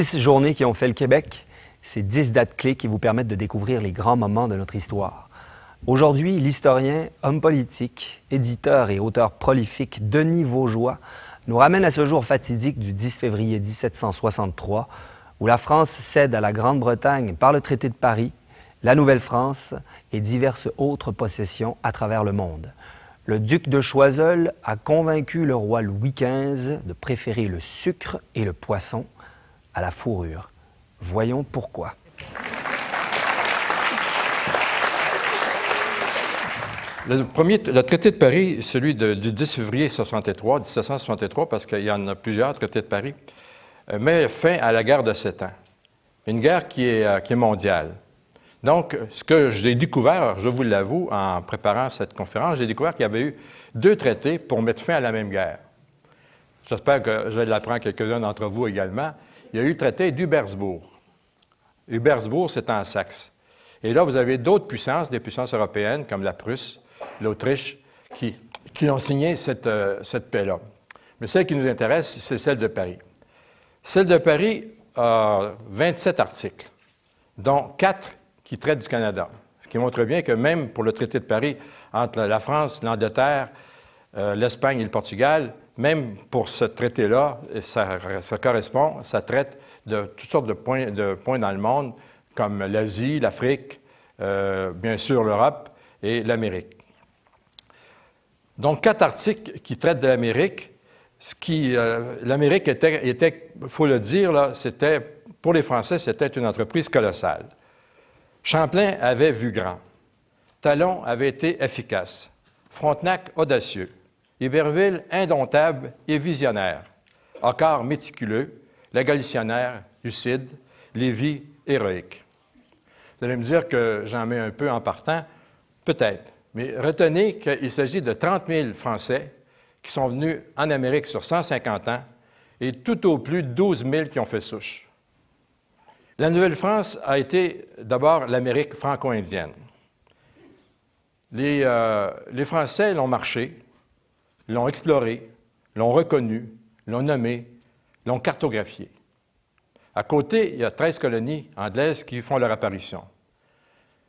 Dix journées qui ont fait le Québec, c'est dix dates clés qui vous permettent de découvrir les grands moments de notre histoire. Aujourd'hui, l'historien, homme politique, éditeur et auteur prolifique Denis Vaugeois nous ramène à ce jour fatidique du 10 février 1763, où la France cède à la Grande-Bretagne par le traité de Paris, la Nouvelle-France et diverses autres possessions à travers le monde. Le duc de Choiseul a convaincu le roi Louis XV de préférer le sucre et le poisson à la fourrure. Voyons pourquoi. Le premier, le traité de Paris, celui du 10 février 1963, 1763, parce qu'il y en a plusieurs traités de Paris, euh, met fin à la guerre de Sept ans. Une guerre qui est, euh, qui mondiale. Donc, ce que j'ai découvert, je vous l'avoue, en préparant cette conférence, j'ai découvert qu'il y avait eu deux traités pour mettre fin à la même guerre. J'espère que je l'apprends quelques-uns d'entre vous également il y a eu le traité d'Ubersbourg. Hubersbourg, c'est en Saxe. Et là, vous avez d'autres puissances, des puissances européennes comme la Prusse, l'Autriche, qui, ont signé euh, cette, paix-là. Mais celle qui nous intéresse, c'est celle de Paris. Celle de Paris a 27 articles, dont 4 qui traitent du Canada, ce qui montre bien que même pour le traité de Paris entre la France, l'Angleterre, euh, l'Espagne et le Portugal, même pour ce traité-là, ça, correspond, ça traite de toutes sortes de points, dans le monde, comme l'Asie, l'Afrique, euh, bien sûr l'Europe et l'Amérique. Donc, quatre articles qui traitent de l'Amérique. Ce qui, euh, l'Amérique était, était, faut le dire, c'était, pour les Français, c'était une entreprise colossale. Champlain avait vu grand. Talon avait été efficace. Frontenac, audacieux. Iberville, indomptable et visionnaire. Encore méticuleux, la lucide, lucide, Lévis, héroïque. Vous allez me dire que j'en mets un peu en partant. Peut-être. Mais retenez qu'il s'agit de 30 000 Français qui sont venus en Amérique sur 150 ans et tout au plus 12 000 qui ont fait souche. La Nouvelle-France a été d'abord l'Amérique franco-indienne. les euh, Français l'ont marché, l'ont exploré, l'ont reconnu, l'ont nommé, l'ont cartographié. À côté, il y a 13 colonies anglaises qui font leur apparition.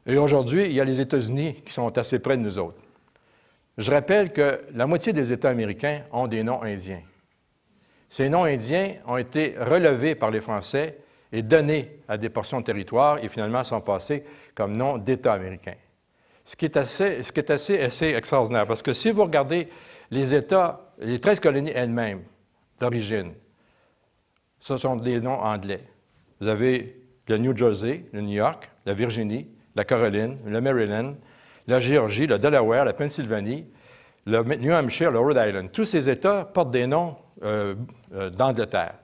Et aujourd'hui, il y a les États-Unis qui sont assez près de nous autres. Je rappelle que la moitié des États américains ont des noms indiens. Ces noms indiens ont été relevés par les Français et donnés à des portions de territoire et finalement sont passés comme noms d'États américains. Ce qui est assez, ce qui est assez, assez extraordinaire, parce que si vous regardez les États, les 13 colonies elles-mêmes d'origine. Ce sont des noms anglais. Vous avez le New Jersey, le New York, la Virginie, la Caroline, le Maryland, la Géorgie, le Delaware, la Pennsylvanie, le New Hampshire, le Rhode Island. Tous ces États portent des noms euh, euh, d'Angleterre.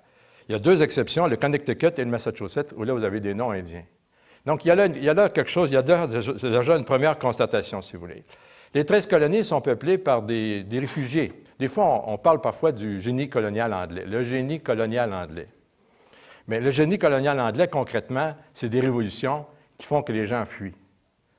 Il y a deux exceptions, le Connecticut et le Massachusetts, où là, vous avez des noms indiens. Donc, il y a là, quelque chose, il y a déjà une première constatation, si vous voulez. Les 13 colonies sont peuplées par des, réfugiés. Des fois, on, parle parfois du génie colonial anglais, le génie colonial anglais. Mais le génie colonial anglais, concrètement, c'est des révolutions qui font que les gens fuient.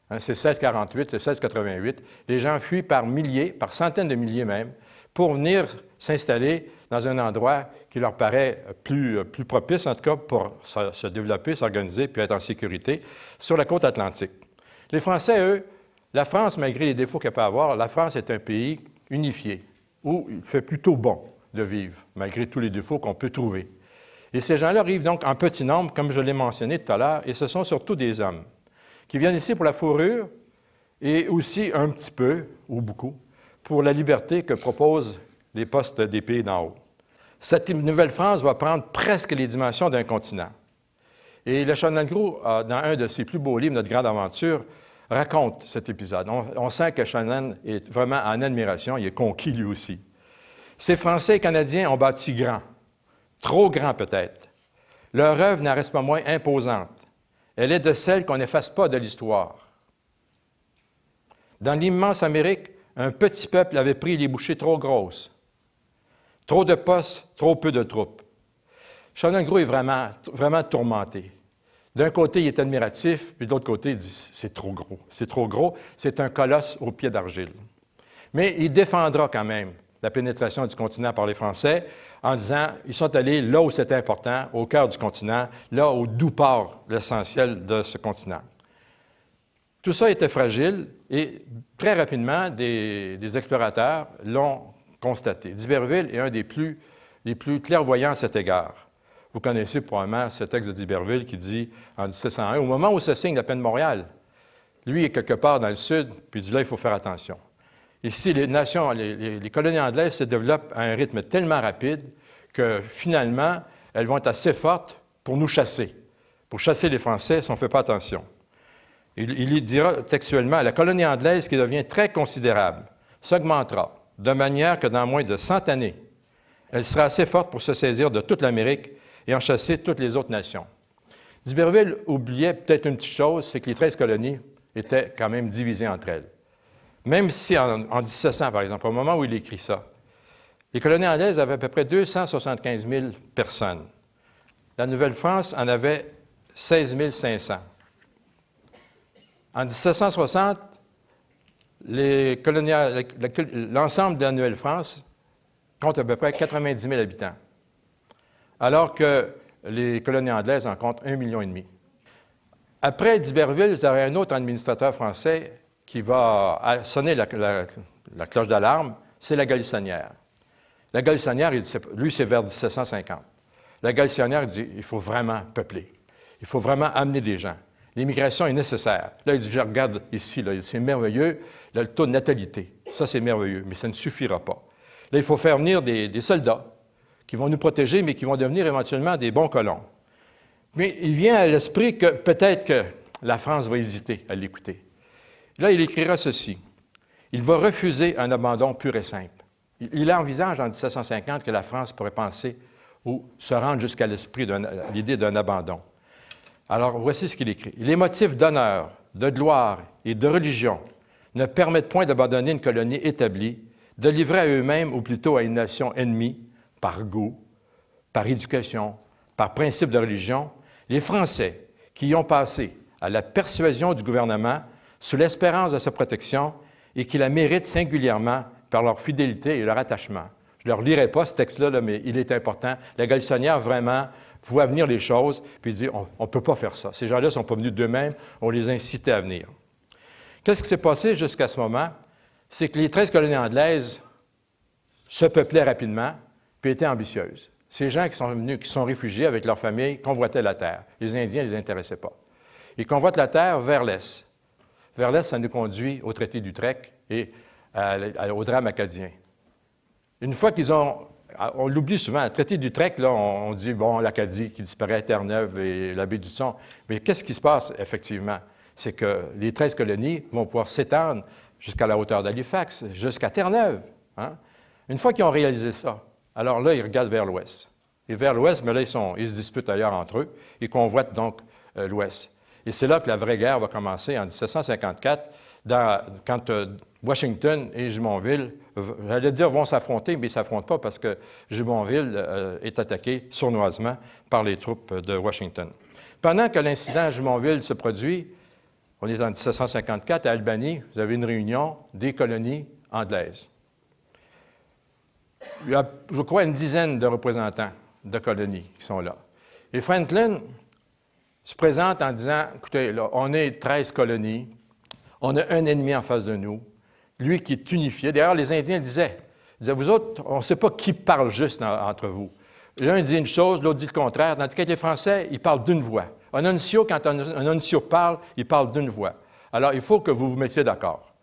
Hein, c'est 1648, c'est 1688. Les gens fuient par milliers, par centaines de milliers même, pour venir s'installer dans un endroit qui leur paraît plus, propice, en tout cas, pour se, se développer, s'organiser, puis être en sécurité, sur la côte atlantique. Les Français, eux, la France, malgré les défauts qu'elle peut avoir, la France est un pays unifié, où il fait plutôt bon de vivre, malgré tous les défauts qu'on peut trouver. Et ces gens-là arrivent donc en petit nombre, comme je l'ai mentionné tout à l'heure, et ce sont surtout des hommes qui viennent ici pour la fourrure et aussi un petit peu, ou beaucoup, pour la liberté que proposent les postes des pays d'en haut. Cette Nouvelle-France va prendre presque les dimensions d'un continent. Et le Gros, dans un de ses plus beaux livres, Notre grande aventure, raconte cet épisode. On, sent que Shannon est vraiment en admiration, il est conquis lui aussi. Ces Français et Canadiens ont bâti grand, trop grand peut-être. Leur œuvre n'en reste pas moins imposante. Elle est de celle qu'on n'efface pas de l'histoire. Dans l'immense Amérique, un petit peuple avait pris les bouchées trop grosses. Trop de postes, trop peu de troupes. Shannon Gros est vraiment, vraiment tourmenté. D'un côté, il est admiratif, puis de l'autre côté, il dit c'est trop gros. C'est trop gros, c'est un colosse au pied d'argile. Mais il défendra quand même la pénétration du continent par les Français en disant ils sont allés là où c'est important, au cœur du continent, là où d'où part l'essentiel de ce continent. Tout ça était fragile et très rapidement, des, explorateurs l'ont constaté. D'Iberville est un des plus clairvoyants à cet égard. Vous connaissez probablement ce texte de d'Iberville qui dit en 1701, au moment où se signe la peine de Montréal, lui est quelque part dans le sud, puis il dit là, il faut faire attention. Ici, les nations, les, colonies anglaises se développent à un rythme tellement rapide que finalement, elles vont être assez fortes pour nous chasser. Pour chasser les Français si on ne fait pas attention. Il, il, dira textuellement La colonie anglaise qui devient très considérable s'augmentera de manière que dans moins de 100 années, elle sera assez forte pour se saisir de toute l'Amérique et en chassé toutes les autres nations. D'Iberville oubliait peut-être une petite chose, c'est que les 13 colonies étaient quand même divisées entre elles. Même si en 1700, par exemple, au moment où il écrit ça, les colonies anglaises avaient à peu près 275 000 personnes. La Nouvelle-France en avait 16 500. En 1760, l'ensemble de la Nouvelle-France compte à peu près 90 000 habitants alors que les colonies anglaises en comptent un million et demi. Après d'Iberville, y aurait un autre administrateur français qui va sonner la, cloche d'alarme, c'est la Galissonnière. La Galissonnière, lui, c'est vers 1750. La Galissonnière dit il faut vraiment peupler. Il faut vraiment amener des gens. L'immigration est nécessaire. Là, il dit je regarde ici, c'est merveilleux. le taux de natalité, ça, c'est merveilleux, mais ça ne suffira pas. Là, il faut faire venir des soldats qui vont nous protéger, mais qui vont devenir éventuellement des bons colons. Mais il vient à l'esprit que peut-être que la France va hésiter à l'écouter. Là, il écrira ceci. Il va refuser un abandon pur et simple. Il envisage en 1750 que la France pourrait penser ou se rendre jusqu'à l'esprit l'idée d'un abandon. Alors voici ce qu'il écrit. Les motifs d'honneur, de gloire et de religion ne permettent point d'abandonner une colonie établie, de livrer à eux-mêmes, ou plutôt à une nation ennemie, par goût, par éducation, par principe de religion, les Français qui y ont passé à la persuasion du gouvernement sous l'espérance de sa protection et qui la méritent singulièrement par leur fidélité et leur attachement. Je ne leur lirai pas ce texte-là, mais il est important. La galissonnière, vraiment, voit venir les choses, puis dit, on ne peut pas faire ça. Ces gens-là ne sont pas venus d'eux-mêmes, on les incitait à venir. Qu'est-ce qui s'est passé jusqu'à ce moment? C'est que les 13 colonies anglaises se peuplaient rapidement, puis étaient ambitieuses. Ces gens qui sont venus, qui sont réfugiés avec leur famille, convoitaient la terre. Les Indiens ne les intéressaient pas. Ils convoitent la terre vers l'Est. Vers l'Est, ça nous conduit au traité d'Utrecht et euh, au drame acadien. Une fois qu'ils ont on l'oublie souvent. Le traité d'Utrecht, là, on dit, bon, l'Acadie qui disparaît, Terre-Neuve et l'abbé du Son. Mais qu'est-ce qui se passe, effectivement? C'est que les 13 colonies vont pouvoir s'étendre jusqu'à la hauteur d'Halifax, jusqu'à Terre-Neuve. Hein? Une fois qu'ils ont réalisé ça, alors là, ils regardent vers l'ouest. Et vers l'ouest, mais là, ils, se disputent ailleurs entre eux. Ils convoitent donc euh, l'ouest. Et c'est là que la vraie guerre va commencer en 1754, quand euh, Washington et Jumonville, j'allais dire vont s'affronter, mais ils ne s'affrontent pas parce que Jumonville euh, est attaqué sournoisement par les troupes de Washington. Pendant que l'incident à Jumonville se produit, on est en 1754 à Albanie, vous avez une réunion des colonies anglaises il y a, je crois, une dizaine de représentants de colonies qui sont là. Et Franklin se présente en disant, écoutez, on est 13 colonies, on a un ennemi en face de nous, lui qui est unifié. D'ailleurs, les Indiens disaient, vous autres, on ne sait pas qui parle juste entre vous. L'un dit une chose, l'autre dit le contraire. Dans le cas des Français, ils parlent d'une voix. Un uncio, quand un, uncio parle, il parle d'une voix. Alors, il faut que vous vous mettiez d'accord.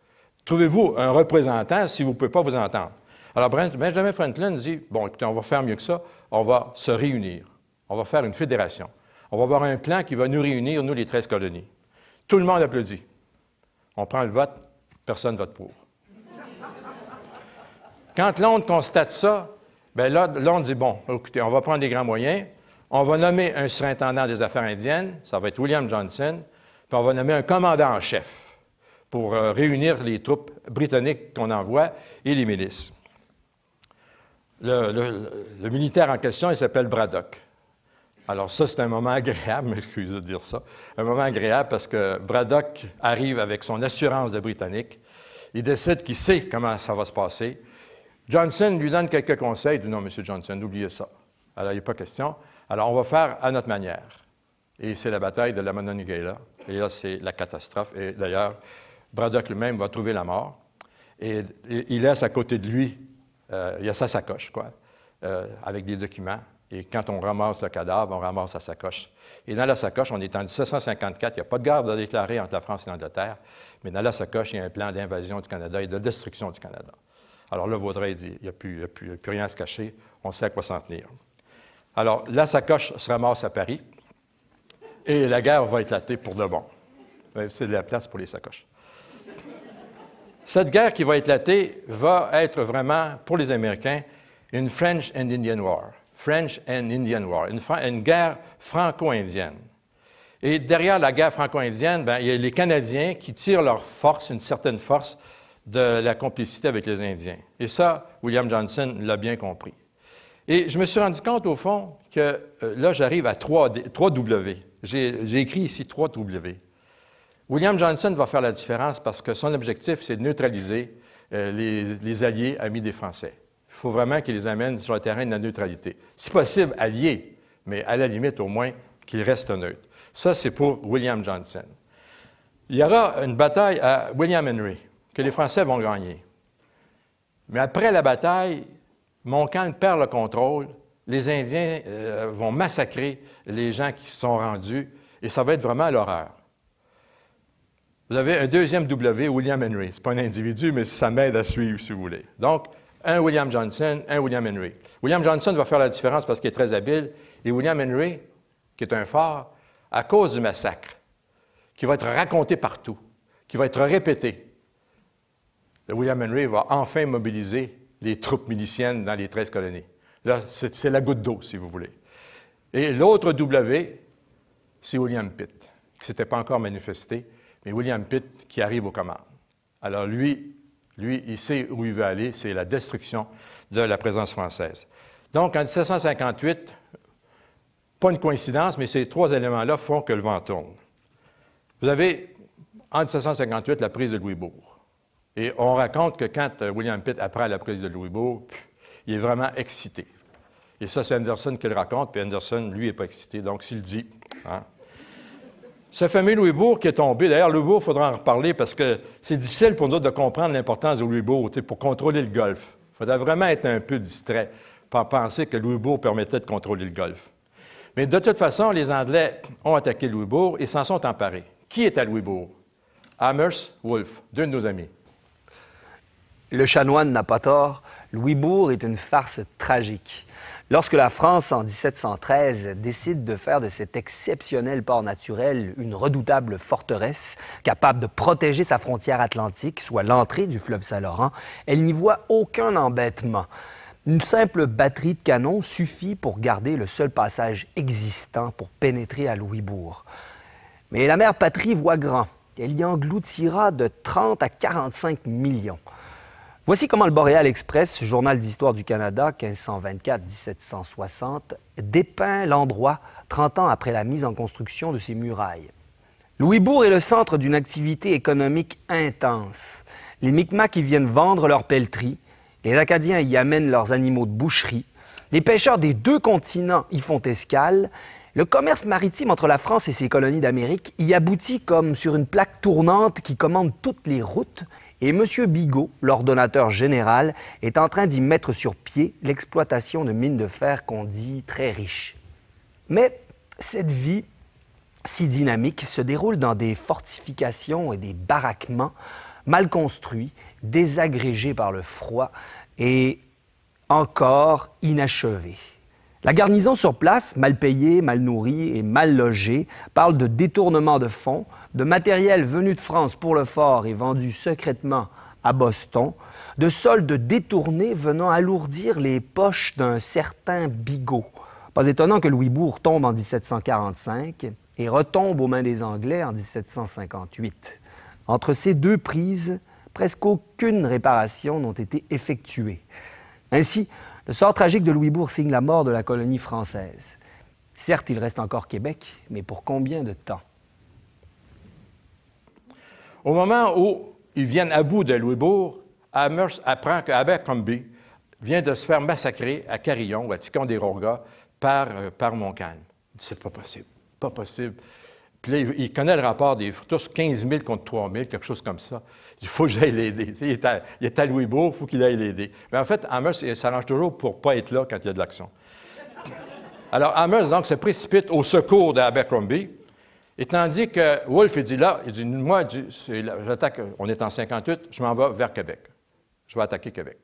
Trouvez-vous un représentant si vous ne pouvez pas vous entendre. Alors Benjamin Franklin dit, bon, écoutez, on va faire mieux que ça, on va se réunir, on va faire une fédération, on va avoir un plan qui va nous réunir, nous les 13 colonies. Tout le monde applaudit. On prend le vote, personne vote pour. Quand Londres constate ça, bien là, Londres dit, bon, écoutez, on va prendre des grands moyens, on va nommer un surintendant des affaires indiennes, ça va être William Johnson, puis on va nommer un commandant en chef pour euh, réunir les troupes britanniques qu'on envoie et les milices le, militaire en question, il s'appelle Braddock. Alors ça, c'est un moment agréable, excusez de dire ça, un moment agréable parce que Braddock arrive avec son assurance de Britannique. Il décide qu'il sait comment ça va se passer. Johnson lui donne quelques conseils. Il dit non, M. Johnson, oubliez ça. Alors, il n'y a pas question. Alors, on va faire à notre manière. Et c'est la bataille de la Mononigala. Et là, c'est la catastrophe. Et d'ailleurs, Braddock lui-même va trouver la mort. et il laisse à côté de lui euh, il y a sa sacoche, quoi, euh, avec des documents. Et quand on ramasse le cadavre, on ramasse sa sacoche. Et dans la sacoche, on est en 1754, il n'y a pas de guerre à déclarer entre la France et l'Angleterre, mais dans la sacoche, il y a un plan d'invasion du Canada et de destruction du Canada. Alors là, Vaudreuil dit, il n'y a, plus, rien à se cacher, on sait à quoi s'en tenir. Alors, la sacoche se ramasse à Paris et la guerre va éclater pour de bon. Euh, c'est de la place pour les sacoches. Cette guerre qui va éclater va être vraiment, pour les Américains, une French and Indian War. French and Indian War, une, guerre franco-indienne. Et derrière la guerre franco-indienne, ben, il y a les Canadiens qui tirent leur force, une certaine force, de la complicité avec les Indiens. Et ça, William Johnson l'a bien compris. Et je me suis rendu compte, au fond, que euh, là, j'arrive à trois 3W. J'ai écrit ici 3W. William Johnson va faire la différence parce que son objectif, c'est de neutraliser euh, les, alliés amis des Français. Il faut vraiment qu'il les amène sur le terrain de la neutralité. Si possible, alliés, mais à la limite, au moins, qu'ils restent neutres. Ça, c'est pour William Johnson. Il y aura une bataille à William Henry que les Français vont gagner. Mais après la bataille, Montcalm perd le contrôle. Les Indiens euh, vont massacrer les gens qui se sont rendus et ça va être vraiment l'horreur. Vous avez un deuxième W, William Henry. Ce n'est pas un individu, mais ça m'aide à suivre, si vous voulez. Donc, un William Johnson, un William Henry. William Johnson va faire la différence parce qu'il est très habile, et William Henry, qui est un fort, à cause du massacre, qui va être raconté partout, qui va être répété, William Henry va enfin mobiliser les troupes miliciennes dans les 13 colonies. Là, c'est la goutte d'eau, si vous voulez. Et l'autre W, c'est William Pitt, qui ne s'était pas encore manifesté, mais William Pitt qui arrive aux commandes. Alors lui, lui, il sait où il veut aller, c'est la destruction de la présence française. Donc en 1758, pas une coïncidence, mais ces trois éléments-là font que le vent tourne. Vous avez en 1758 la prise de Louisbourg. Et on raconte que quand euh, William Pitt apprend la prise de Louisbourg, il est vraiment excité. Et ça, c'est Anderson qui le raconte, puis Anderson, lui, n'est pas excité, donc s'il dit, hein, ce fameux Louisbourg qui est tombé, d'ailleurs, Louisbourg, il faudra en reparler parce que c'est difficile pour nous de comprendre l'importance de Louisbourg, pour contrôler le golfe. Il faudrait vraiment être un peu distrait pour penser que Louisbourg permettait de contrôler le golfe. Mais de toute façon, les Anglais ont attaqué Louisbourg et s'en sont emparés. Qui est à Louisbourg? Amherst Wolfe, deux de nos amis. Le chanoine n'a pas tort. Louisbourg est une farce tragique. Lorsque la France, en 1713, décide de faire de cet exceptionnel port naturel une redoutable forteresse capable de protéger sa frontière atlantique, soit l'entrée du fleuve Saint-Laurent, elle n'y voit aucun embêtement. Une simple batterie de canons suffit pour garder le seul passage existant pour pénétrer à Louisbourg. Mais la mère patrie voit grand. Elle y engloutira de 30 à 45 millions. Voici comment le Boréal Express, journal d'histoire du Canada 1524-1760, dépeint l'endroit 30 ans après la mise en construction de ses murailles. Louisbourg est le centre d'une activité économique intense. Les Micmacs y viennent vendre leurs pelleteries, les Acadiens y amènent leurs animaux de boucherie, les pêcheurs des deux continents y font escale, le commerce maritime entre la France et ses colonies d'Amérique y aboutit comme sur une plaque tournante qui commande toutes les routes, et M. Bigot, l'ordonnateur général, est en train d'y mettre sur pied l'exploitation de mines de fer qu'on dit très riches. Mais cette vie si dynamique se déroule dans des fortifications et des baraquements mal construits, désagrégés par le froid et encore inachevés. La garnison sur place, mal payée, mal nourrie et mal logée, parle de détournement de fonds, de matériel venu de France pour le fort et vendu secrètement à Boston, de soldes détournés venant alourdir les poches d'un certain Bigot. Pas étonnant que Louisbourg tombe en 1745 et retombe aux mains des Anglais en 1758. Entre ces deux prises, presque aucune réparation n'ont été effectuées. Ainsi, le sort tragique de Louisbourg signe la mort de la colonie française. Certes, il reste encore Québec, mais pour combien de temps? Au moment où ils viennent à bout de Louisbourg, Amherst apprend qu'Abercrombie vient de se faire massacrer à Carillon ou à Ticonderoga par, euh, par Montcalm. C'est pas possible. Pas possible. Puis là, il, connaît le rapport des tous 15 000 contre 3 000, quelque chose comme ça. Il faut que j'aille l'aider. Il, est à, Louisbourg, il faut qu'il aille l'aider. Mais en fait, Amos s'arrange toujours pour ne pas être là quand il y a de l'action. Alors, Amos, donc, se précipite au secours d'Abercrombie. Et tandis que Wolfe, il dit là, il dit, moi, j'attaque, on est en 58, je m'en vais vers Québec. Je vais attaquer Québec.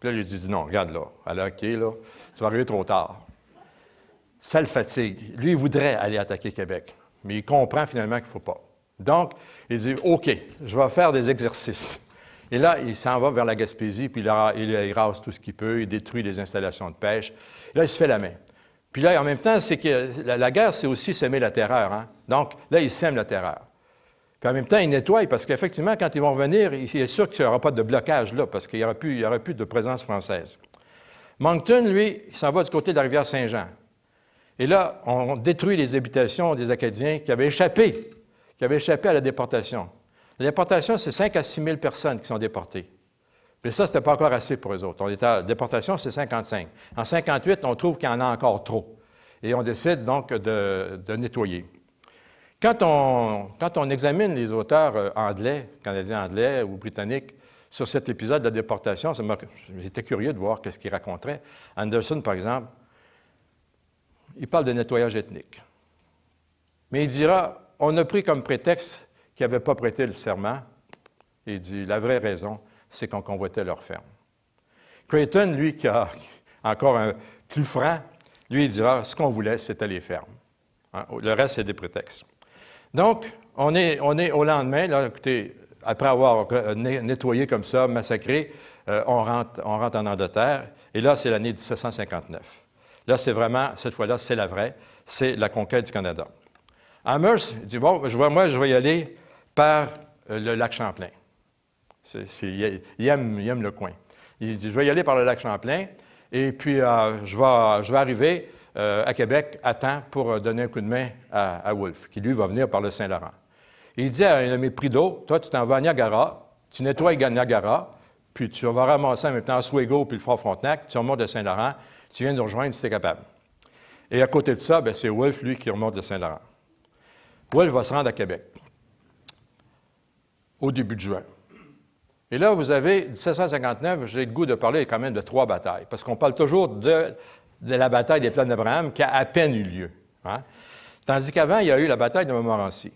Puis là, il dit, non, regarde là, alors, OK, là, tu vas arriver trop tard. Ça le fatigue. Lui, il voudrait aller attaquer Québec mais il comprend finalement qu'il ne faut pas. Donc, il dit, OK, je vais faire des exercices. Et là, il s'en va vers la Gaspésie, puis il, il rase tout ce qu'il peut, il détruit les installations de pêche. là, il se fait la main. Puis là, en même temps, c'est que la, guerre, c'est aussi s'aimer la terreur. Hein. Donc, là, il sème la terreur. Puis en même temps, il nettoie parce qu'effectivement, quand ils vont revenir, il est sûr qu'il n'y aura pas de blocage là, parce qu'il n'y aura, aura, plus de présence française. Moncton, lui, il s'en va du côté de la rivière Saint-Jean. Et là, on détruit les habitations des Acadiens qui avaient échappé, qui avaient échappé à la déportation. La déportation, c'est 5 à 6 000 personnes qui sont déportées. Mais ça, ce n'était pas encore assez pour eux autres. On est à, déportation, c'est 55. En 58, on trouve qu'il y en a encore trop. Et on décide donc de, nettoyer. Quand on, examine les auteurs euh, anglais, canadiens anglais ou britanniques, sur cet épisode de la déportation, j'étais curieux de voir ce qu'ils raconteraient. Anderson, par exemple, il parle de nettoyage ethnique. Mais il dira, on a pris comme prétexte qu'ils n'avaient pas prêté le serment. Et il dit, la vraie raison, c'est qu'on convoitait leur ferme. Creighton, lui, qui a encore un plus franc, lui, il dira, ce qu'on voulait, c'était les fermes. Hein, le reste, c'est des prétextes. Donc, on est, on est au lendemain, là, écoutez, après avoir nettoyé comme ça, massacré, euh, on, rentre, on rentre en Angleterre, et là, c'est l'année 1759. Là, c'est vraiment, cette fois-là, c'est la vraie, c'est la conquête du Canada. Amers dit, bon, je moi, je vais y aller par euh, le lac Champlain. il, aime, le coin. Il dit, je vais y aller par le lac Champlain, et puis euh, je, vais, arriver euh, à Québec à temps pour donner un coup de main à, Wolfe, qui lui va venir par le Saint-Laurent. Il dit à un ami prido, toi, tu t'en vas à Niagara, tu nettoies Niagara, puis tu vas ramasser en même temps puis le Fort Frontenac, tu remontes de Saint-Laurent, tu viens nous rejoindre si tu es capable. Et à côté de ça, ben, c'est Wolf, lui, qui remonte de Saint-Laurent. Wolfe va se rendre à Québec au début de juin. Et là, vous avez 1759, j'ai le goût de parler quand même de trois batailles, parce qu'on parle toujours de, la bataille des plaines d'Abraham qui a à peine eu lieu. Hein. Tandis qu'avant, il y a eu la bataille de Montmorency,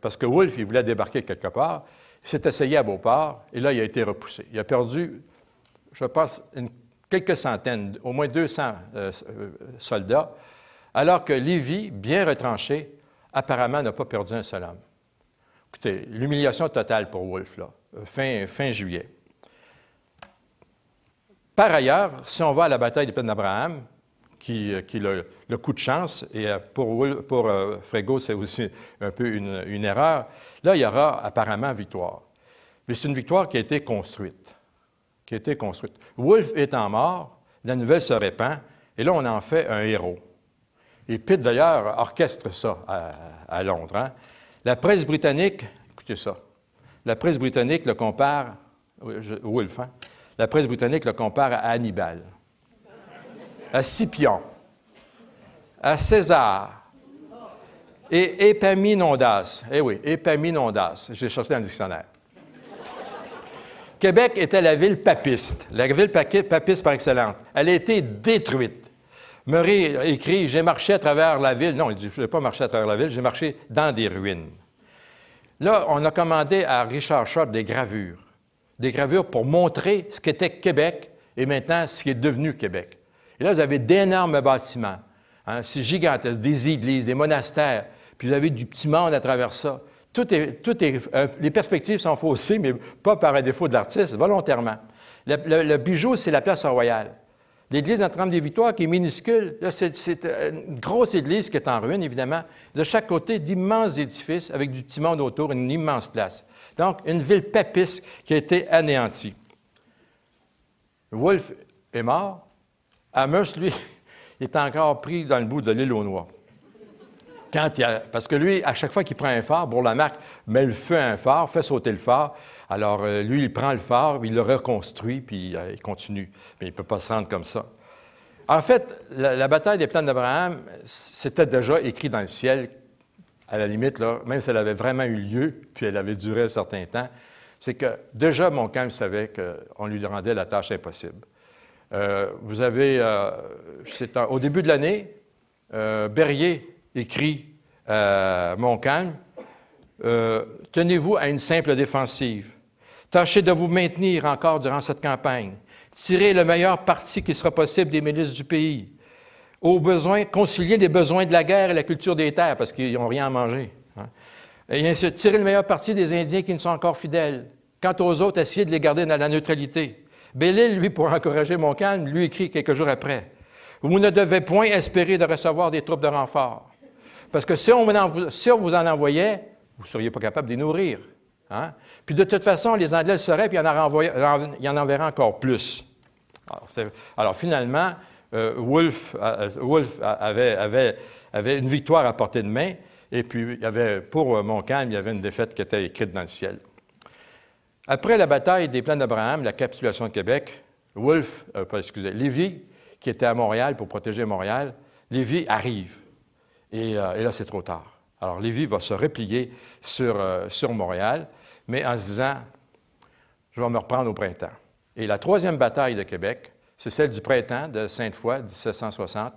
parce que Wolfe, il voulait débarquer quelque part, il s'est essayé à Beauport, et là, il a été repoussé. Il a perdu, je pense, une quelques centaines, au moins 200 euh, euh, soldats, alors que Lévi, bien retranché, apparemment n'a pas perdu un seul homme. Écoutez, l'humiliation totale pour Wolfe, là, euh, fin, fin juillet. Par ailleurs, si on va à la bataille des plaines d'Abraham, qui, qui le, coup de chance, et pour, pour Frégo, c'est aussi un peu une, une erreur, là, il y aura apparemment victoire. Mais c'est une victoire qui a été construite qui a été construite. Wolfe étant mort, la nouvelle se répand, et là, on en fait un héros. Et Pitt, d'ailleurs, orchestre ça à, Londres. Hein. La presse britannique, écoutez ça, la presse britannique le compare, Wolfe, hein, la presse britannique le compare à Hannibal, à Scipion, à César, et Epaminondas. Eh oui, Epaminondas. J'ai cherché un dictionnaire. Québec était la ville papiste, la ville papiste par excellence. Elle a été détruite. Murray écrit J'ai marché à travers la ville. Non, il dit Je n'ai pas marché à travers la ville, j'ai marché dans des ruines. Là, on a commandé à Richard Schott des gravures, des gravures pour montrer ce qu'était Québec et maintenant ce qui est devenu Québec. Et là, vous avez d'énormes bâtiments, hein, c'est gigantesque, des églises, des monastères, puis vous avez du petit monde à travers ça. Tout est, euh, les perspectives sont faussées, mais pas par un défaut de l'artiste, volontairement. Le, bijou, c'est la place royale. L'église Notre-Dame-des-Victoires, qui est minuscule, c'est euh, une grosse église qui est en ruine, évidemment. De chaque côté, d'immenses édifices avec du timon monde autour, une immense place. Donc, une ville papiste qui a été anéantie. Wolfe est mort. Amos, lui, est encore pris dans le bout de l'île aux Noirs parce que lui, à chaque fois qu'il prend un phare, Bourlamac met le feu à un phare, fait sauter le phare. Alors, euh, lui, il prend le phare, il le reconstruit, puis euh, il continue. Mais il ne peut pas se rendre comme ça. En fait, la, bataille des plaines d'Abraham, c'était déjà écrit dans le ciel, à la limite, là, même si elle avait vraiment eu lieu, puis elle avait duré un certain temps. C'est que déjà, camp savait qu'on lui rendait la tâche impossible. Euh, vous avez, c'est au début de l'année, Berrier écrit euh, Montcalm, euh, tenez-vous à une simple défensive. Tâchez de vous maintenir encore durant cette campagne. Tirez le meilleur parti qui sera possible des milices du pays. Au besoin, les besoins de la guerre et la culture des terres, parce qu'ils n'ont rien à manger. Hein. Et tirez le meilleur parti des Indiens qui ne sont encore fidèles. Quant aux autres, essayez de les garder dans la neutralité. Bélil, lui, pour encourager Montcalm, lui écrit quelques jours après Vous ne devez point espérer de recevoir des troupes de renfort. Parce que si on, vous en envoyait, vous ne seriez pas capable de les nourrir. Hein? Puis de toute façon, les Anglais le seraient, puis ils en, en enverraient encore plus. Alors, finalement, euh, Wolfe, euh, euh, avait, une victoire à portée de main, et puis il y pour Montcalm, il y avait une défaite qui était écrite dans le ciel. Après la bataille des plaines d'Abraham, la capitulation de Québec, Wolfe, excusez, Lévy, qui était à Montréal pour protéger Montréal, Lévy arrive. Euh, et, là, c'est trop tard. Alors, Lévis va se replier sur, euh, sur Montréal, mais en se disant, je vais me reprendre au printemps. Et la troisième bataille de Québec, c'est celle du printemps de Sainte-Foy, 1760.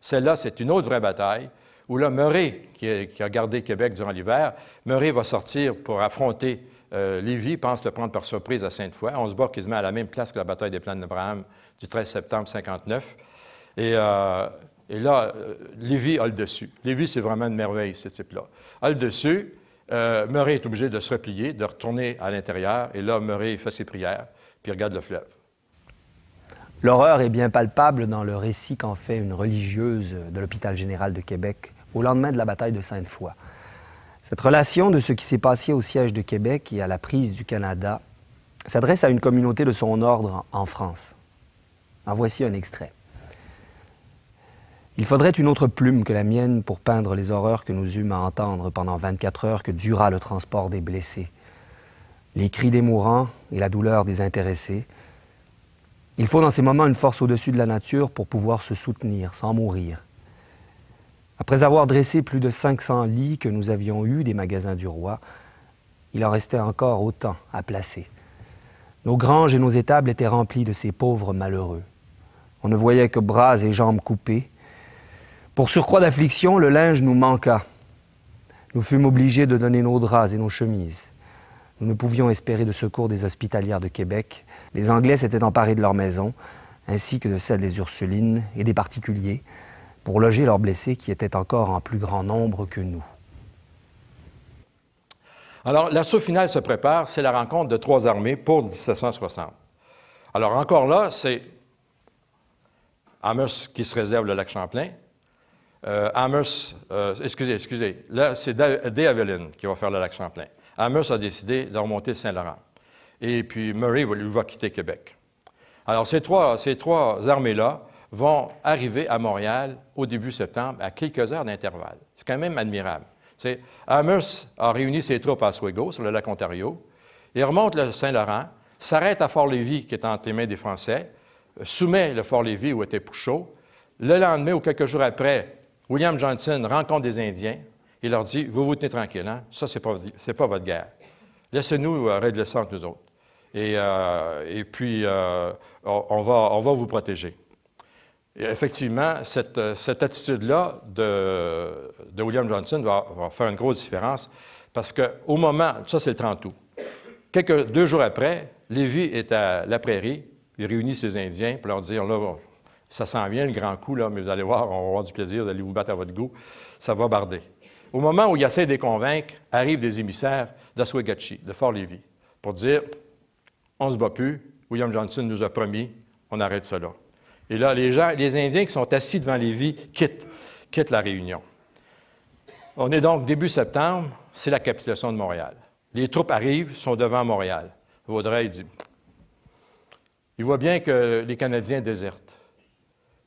Celle-là, c'est une autre vraie bataille où là, Murray, qui, a gardé Québec durant l'hiver, Murray va sortir pour affronter euh, Lévis, pense le prendre par surprise à Sainte-Foy. On se bat quasiment à la même place que la bataille des Plaines d'Abraham du 13 septembre 59. Et euh, et là, euh, Lévi a le dessus. Lévi, c'est vraiment une merveille, ce type-là. A le dessus, euh, Murray est obligé de se replier, de retourner à l'intérieur, et là, Murray fait ses prières, puis regarde le fleuve. L'horreur est bien palpable dans le récit qu'en fait une religieuse de l'hôpital général de Québec au lendemain de la bataille de Sainte-Foy. Cette relation de ce qui s'est passé au siège de Québec et à la prise du Canada s'adresse à une communauté de son ordre en France. En voici un extrait. Il faudrait une autre plume que la mienne pour peindre les horreurs que nous eûmes à entendre pendant 24 heures que dura le transport des blessés, les cris des mourants et la douleur des intéressés. Il faut dans ces moments une force au-dessus de la nature pour pouvoir se soutenir sans mourir. Après avoir dressé plus de 500 lits que nous avions eus des magasins du roi, il en restait encore autant à placer. Nos granges et nos étables étaient remplies de ces pauvres malheureux. On ne voyait que bras et jambes coupés, pour surcroît d'affliction, le linge nous manqua. Nous fûmes obligés de donner nos draps et nos chemises. Nous ne pouvions espérer de secours des hospitalières de Québec. Les Anglais s'étaient emparés de leur maison, ainsi que de celles des Ursulines et des particuliers, pour loger leurs blessés qui étaient encore en plus grand nombre que nous. Alors, l'assaut final se prépare, c'est la rencontre de trois armées pour 1760. Alors, encore là, c'est Amos qui se réserve le lac Champlain, euh, Amus, euh, excusez, excusez, là, c'est des qui va faire le lac Champlain. Amus a décidé de remonter Saint-Laurent. Et puis Murray va, quitter Québec. Alors, ces trois, armées-là vont arriver à Montréal au début septembre, à quelques heures d'intervalle. C'est quand même admirable. Amus a réuni ses troupes à Oswego, sur le lac Ontario. Il remonte le Saint-Laurent, s'arrête à Fort-Lévis, qui est entre les mains des Français, soumet le Fort-Lévis où était Pouchot. Le lendemain ou quelques jours après, William Johnson rencontre des Indiens et leur dit Vous vous tenez tranquille, hein? ça, ce n'est pas, votre guerre. Laissez-nous euh, régler ça entre nous autres. Et, euh, puis, euh, on, va, on va vous protéger. effectivement, cette, attitude-là de, de, William Johnson va, faire une grosse différence parce qu'au moment, ça c'est le 30 août, quelques, deux jours après, Lévy est à la prairie, il réunit ses Indiens pour leur dire, là, ça s'en vient, le grand coup, là, mais vous allez voir, on va avoir du plaisir d'aller vous battre à votre goût. Ça va barder. Au moment où il essaie de les convaincre, arrivent des émissaires d'Aswagatchi, de Fort-Lévis, pour dire on se bat plus, William Johnson nous a promis, on arrête cela. Et là, les gens, les Indiens qui sont assis devant Lévis quittent, quittent la réunion. On est donc début septembre, c'est la capitulation de Montréal. Les troupes arrivent, sont devant Montréal. Vaudreuil dit il voit bien que les Canadiens désertent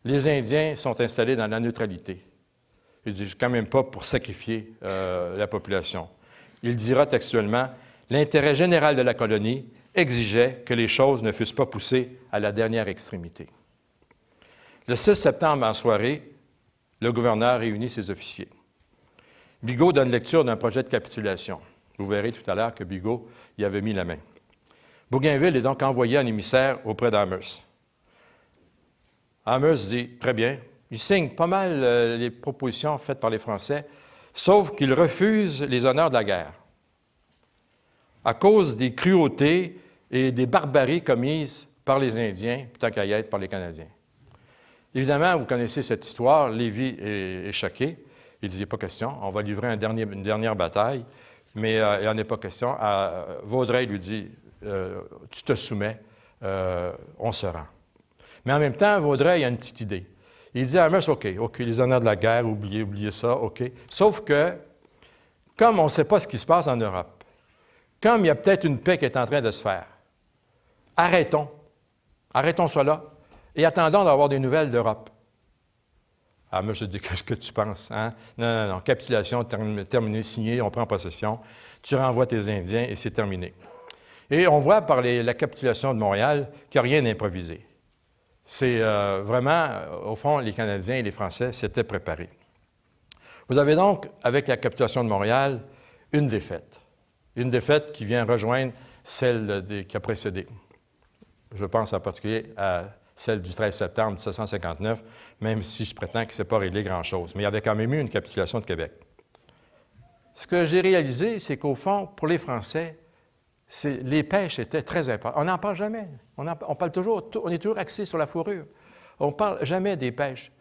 les Indiens sont installés dans la neutralité. Il dit, quand même pas pour sacrifier euh, la population. Il dira textuellement, l'intérêt général de la colonie exigeait que les choses ne fussent pas poussées à la dernière extrémité. Le 6 septembre, en soirée, le gouverneur réunit ses officiers. Bigot donne lecture d'un projet de capitulation. Vous verrez tout à l'heure que Bigot y avait mis la main. Bougainville est donc envoyé en émissaire auprès d'Amers. Amos dit, très bien, il signe pas mal euh, les propositions faites par les Français, sauf qu'il refuse les honneurs de la guerre. À cause des cruautés et des barbaries commises par les Indiens, tant qu'à y être par les Canadiens. Évidemment, vous connaissez cette histoire, Lévy est, choqué. Il dit, pas question, on va livrer une dernière bataille, mais euh, il n'en est pas question. À, euh, Vaudreuil lui dit, tu te soumets, on se rend. Mais en même temps, Vaudreuil a une petite idée. Il dit à Amos, OK, OK, les honneurs de la guerre, oubliez, oubliez ça, OK. Sauf que, comme on ne sait pas ce qui se passe en Europe, comme il y a peut-être une paix qui est en train de se faire, arrêtons, arrêtons cela et attendons d'avoir des nouvelles d'Europe. Je dit, qu'est-ce que tu penses? Hein? Non, non, non, capitulation terminée, signée, on prend possession, tu renvoies tes Indiens et c'est terminé. Et on voit par la capitulation de Montréal qu'il n'y a rien d'improvisé. C'est euh, vraiment, euh, au fond, les Canadiens et les Français s'étaient préparés. Vous avez donc, avec la capitulation de Montréal, une défaite. Une défaite qui vient rejoindre celle qui a précédé. Je pense en particulier à celle du 13 septembre 1759, même si je prétends que ce n'est pas réglé grand-chose. Mais il y avait quand même eu une capitulation de Québec. Ce que j'ai réalisé, c'est qu'au fond, pour les Français, les pêches étaient très importantes. On n'en parle jamais. On, parle toujours, on est toujours axé sur la fourrure. On ne parle jamais des pêches.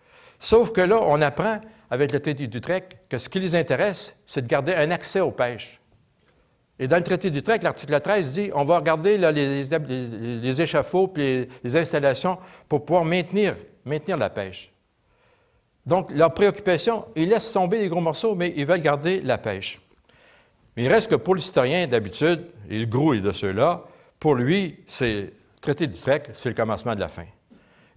Sauf que là, on apprend avec le traité d'Utrecht que ce qui les intéresse, c'est de garder un accès aux pêches. Et dans le traité d'Utrecht, l'article 13 dit on va regarder là, les, échafauds et les, installations pour pouvoir maintenir, maintenir la pêche. Donc, leur préoccupation, ils laissent tomber les gros morceaux, mais ils veulent garder la pêche. Mais il reste que pour l'historien, d'habitude, il grouille de ceux-là, pour lui, c'est traité du c'est le commencement de la fin.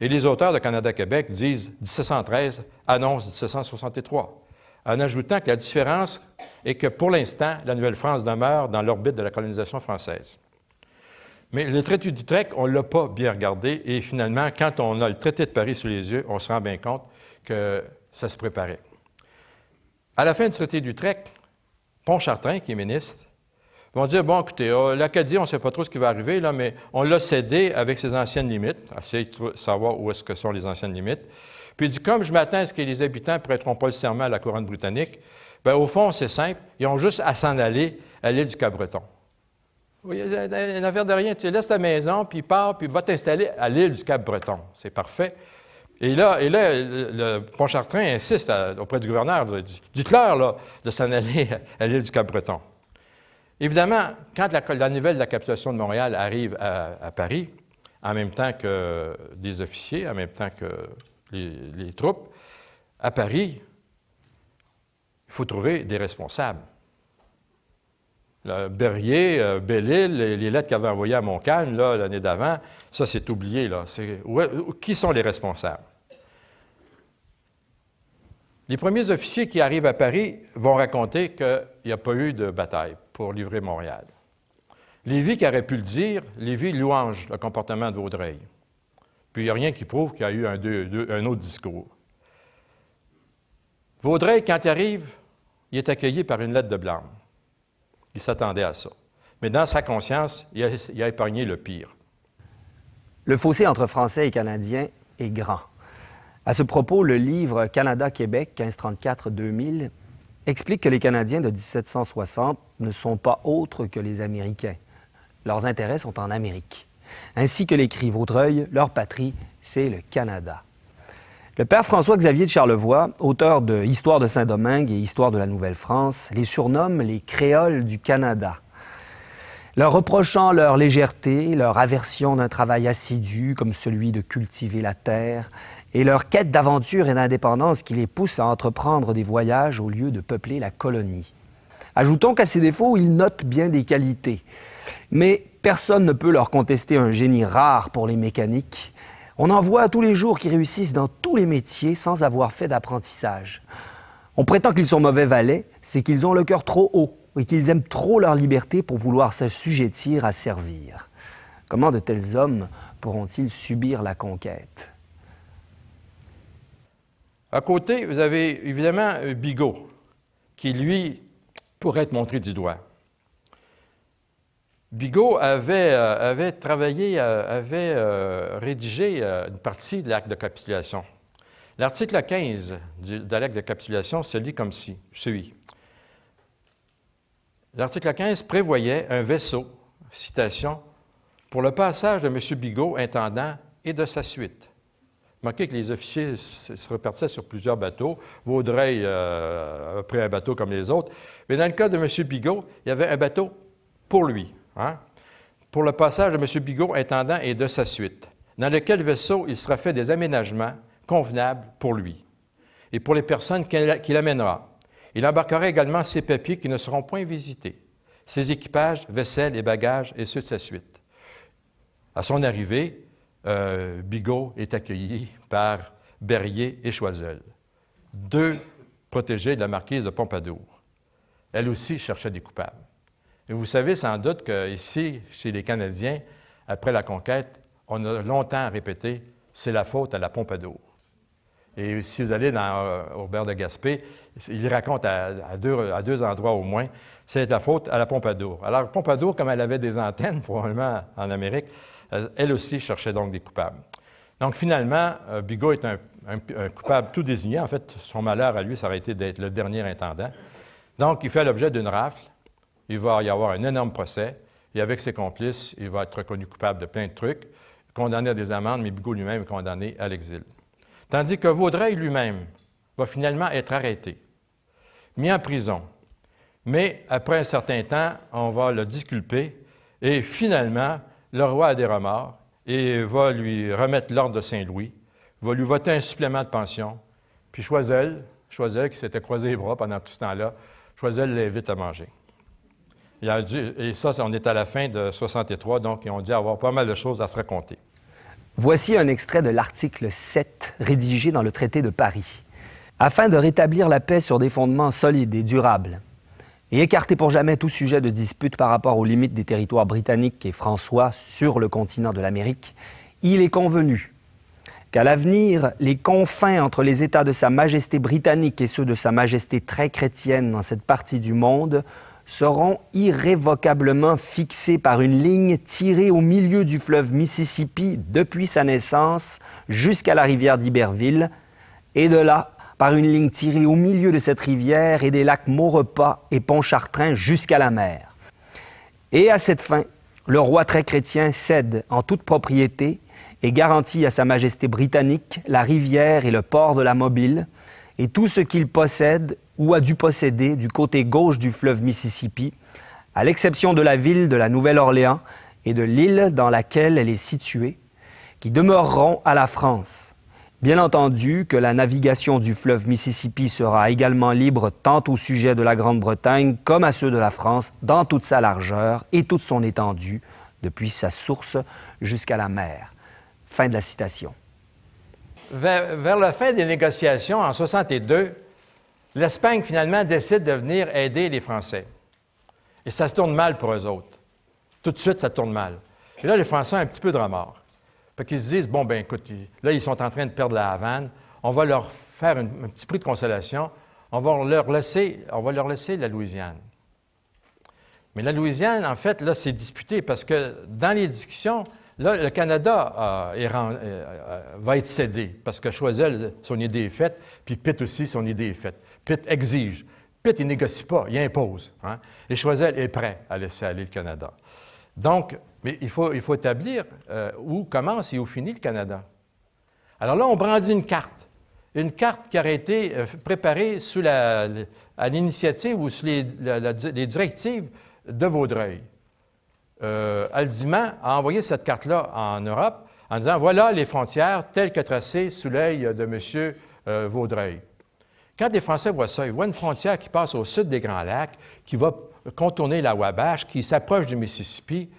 Et les auteurs de Canada-Québec disent 1713, annonce 1763, en ajoutant que la différence est que pour l'instant, la Nouvelle-France demeure dans l'orbite de la colonisation française. Mais le traité du Trek, on ne l'a pas bien regardé, et finalement, quand on a le traité de Paris sous les yeux, on se rend bien compte que ça se préparait. À la fin du traité du Trek, Pontchartrain, qui est ministre, vont dire, bon, écoutez, euh, l'Acadie, on ne sait pas trop ce qui va arriver, là, mais on l'a cédé avec ses anciennes limites, essayer de savoir où est-ce que sont les anciennes limites. Puis dit, comme je m'attends à ce que les habitants ne prêteront pas le serment à la couronne britannique, bien, au fond, c'est simple, ils ont juste à s'en aller à l'île du Cap-Breton. une affaire de rien, tu laisses ta maison, puis part, puis va t'installer à l'île du Cap-Breton. C'est parfait. Et là, et le Pontchartrain insiste auprès du gouverneur, dites de s'en aller à l'île du Cap-Breton. Évidemment, quand la, nouvelle de la capitulation de Montréal arrive à, Paris, en même temps que des officiers, en même temps que les, troupes, à Paris, il faut trouver des responsables. Le Berrier, euh, Belle-Île, les, lettres qu'il avait envoyées à Montcalm l'année d'avant, ça c'est oublié. Là. qui sont les responsables? Les premiers officiers qui arrivent à Paris vont raconter qu'il n'y a pas eu de bataille pour livrer Montréal. Lévy qui aurait pu le dire, Lévis louange le comportement de Vaudreuil. Puis il n'y a rien qui prouve qu'il y a eu un, autre discours. Vaudreuil, quand il arrive, il est accueilli par une lettre de blâme. Il s'attendait à ça. Mais dans sa conscience, il il a épargné le pire. Le fossé entre Français et Canadiens est grand. À ce propos, le livre Canada-Québec 1534-2000 explique que les Canadiens de 1760 ne sont pas autres que les Américains. Leurs intérêts sont en Amérique. Ainsi que l'écrit Vaudreuil, leur patrie, c'est le Canada. Le père François-Xavier de Charlevoix, auteur de Histoire de Saint-Domingue et Histoire de la Nouvelle-France, les surnomme les Créoles du Canada. Leur reprochant leur légèreté, leur aversion d'un travail assidu comme celui de cultiver la terre, et leur quête d'aventure et d'indépendance qui les pousse à entreprendre des voyages au lieu de peupler la colonie. Ajoutons qu'à ces défauts, ils notent bien des qualités. Mais personne ne peut leur contester un génie rare pour les mécaniques. On en voit tous les jours qui réussissent dans tous les métiers sans avoir fait d'apprentissage. On prétend qu'ils sont mauvais valets, c'est qu'ils ont le cœur trop haut et qu'ils aiment trop leur liberté pour vouloir s'assujettir à servir. Comment de tels hommes pourront-ils subir la conquête à côté, vous avez évidemment euh, Bigot, qui lui pourrait être montré du doigt. Bigot avait, euh, travaillé, euh, avait rédigé une partie de l'acte de capitulation. L'article 15 de l'acte de capitulation se lit comme suit L'article 15 prévoyait un vaisseau, citation, pour le passage de M. Bigot, intendant, et de sa suite. Remarquez que les officiers se repartissaient sur plusieurs bateaux. Vaudreuil euh, a pris un bateau comme les autres. Mais dans le cas de M. Bigot, il y avait un bateau pour lui, hein, pour le passage de M. Bigot, intendant, et de sa suite, dans lequel vaisseau il sera fait des aménagements convenables pour lui et pour les personnes qu'il amènera. Il embarquera également ses papiers qui ne seront point visités, ses équipages, vaisselle et bagages, et ceux de sa suite. À son arrivée, euh, Bigot est accueilli par Berrier et Choiseul, deux protégés de la marquise de Pompadour. Elle aussi cherchait des coupables. Et vous savez sans doute qu'ici, chez les Canadiens, après la conquête, on a longtemps répété c'est la faute à la Pompadour. Et si vous allez dans euh, Robert de Gaspé, il raconte à, deux, à deux, endroits au moins, c'est la faute à la Pompadour. Alors, Pompadour, comme elle avait des antennes, probablement en Amérique, euh, elle aussi cherchait donc des coupables. Donc finalement, euh, Bigot est un, coupable tout désigné. En fait, son malheur à lui, ça aurait été d'être le dernier intendant. Donc, il fait l'objet d'une rafle. Il va y avoir un énorme procès. Et avec ses complices, il va être reconnu coupable de plein de trucs, condamné à des amendes, mais Bigot lui-même est condamné à l'exil. Tandis que Vaudreuil lui-même va finalement être arrêté, mis en prison. Mais après un certain temps, on va le disculper et finalement, le roi a des remords et va lui remettre l'ordre de Saint-Louis, va lui voter un supplément de pension. Puis Choisel, Choisel qui s'était croisé les bras pendant tout ce temps-là, Choisel l'invite à manger. et ça, on est à la fin de 63, donc ils ont dû avoir pas mal de choses à se raconter. Voici un extrait de l'article 7 rédigé dans le traité de Paris. Afin de rétablir la paix sur des fondements solides et durables, et écarté pour jamais tout sujet de dispute par rapport aux limites des territoires britanniques et françois sur le continent de l'Amérique, il est convenu qu'à l'avenir, les confins entre les États de Sa Majesté britannique et ceux de Sa Majesté très chrétienne dans cette partie du monde seront irrévocablement fixés par une ligne tirée au milieu du fleuve Mississippi depuis sa naissance jusqu'à la rivière d'Iberville, et de là par une ligne tirée au milieu de cette rivière et des lacs Maurepas et Pontchartrain jusqu'à la mer. Et à cette fin, le roi très chrétien cède en toute propriété et garantit à Sa Majesté britannique la rivière et le port de la Mobile et tout ce qu'il possède ou a dû posséder du côté gauche du fleuve Mississippi, à l'exception de la ville de la Nouvelle-Orléans et de l'île dans laquelle elle est située, qui demeureront à la France. Bien entendu que la navigation du fleuve Mississippi sera également libre tant au sujet de la Grande-Bretagne comme à ceux de la France dans toute sa largeur et toute son étendue, depuis sa source jusqu'à la mer. Fin de la citation. Vers, la fin des négociations, en 62, l'Espagne finalement décide de venir aider les Français. Et ça se tourne mal pour eux autres. Tout de suite, ça tourne mal. Et là, les Français ont un petit peu de remords. Fait qu'ils se disent, bon, ben écoute, là, ils sont en train de perdre la Havane, on va leur faire un petit prix de consolation, on va leur laisser, on va leur laisser la Louisiane. Mais la Louisiane, en fait, là, c'est disputé parce que dans les discussions, là, le Canada euh, euh, euh, va être cédé parce que Choisel, son idée est faite, puis Pitt aussi, son idée est faite. Pitt exige. Pitt, il négocie pas, il impose. Hein. Et Choisel est prêt à laisser aller le Canada. Donc, mais il faut, établir euh, où commence et où finit le Canada. Alors là, on brandit une carte. Une carte qui aurait été euh, préparée sous la, à l'initiative ou sous les, directives de Vaudreuil. Euh, Aldiman a envoyé cette carte-là en Europe en disant voilà les frontières telles que tracées sous l'œil de M. Euh, Vaudreuil. Quand les Français voient ça, ils voient une frontière qui passe au sud des Grands Lacs, qui va contourner la Wabash qui s'approche du Mississippi.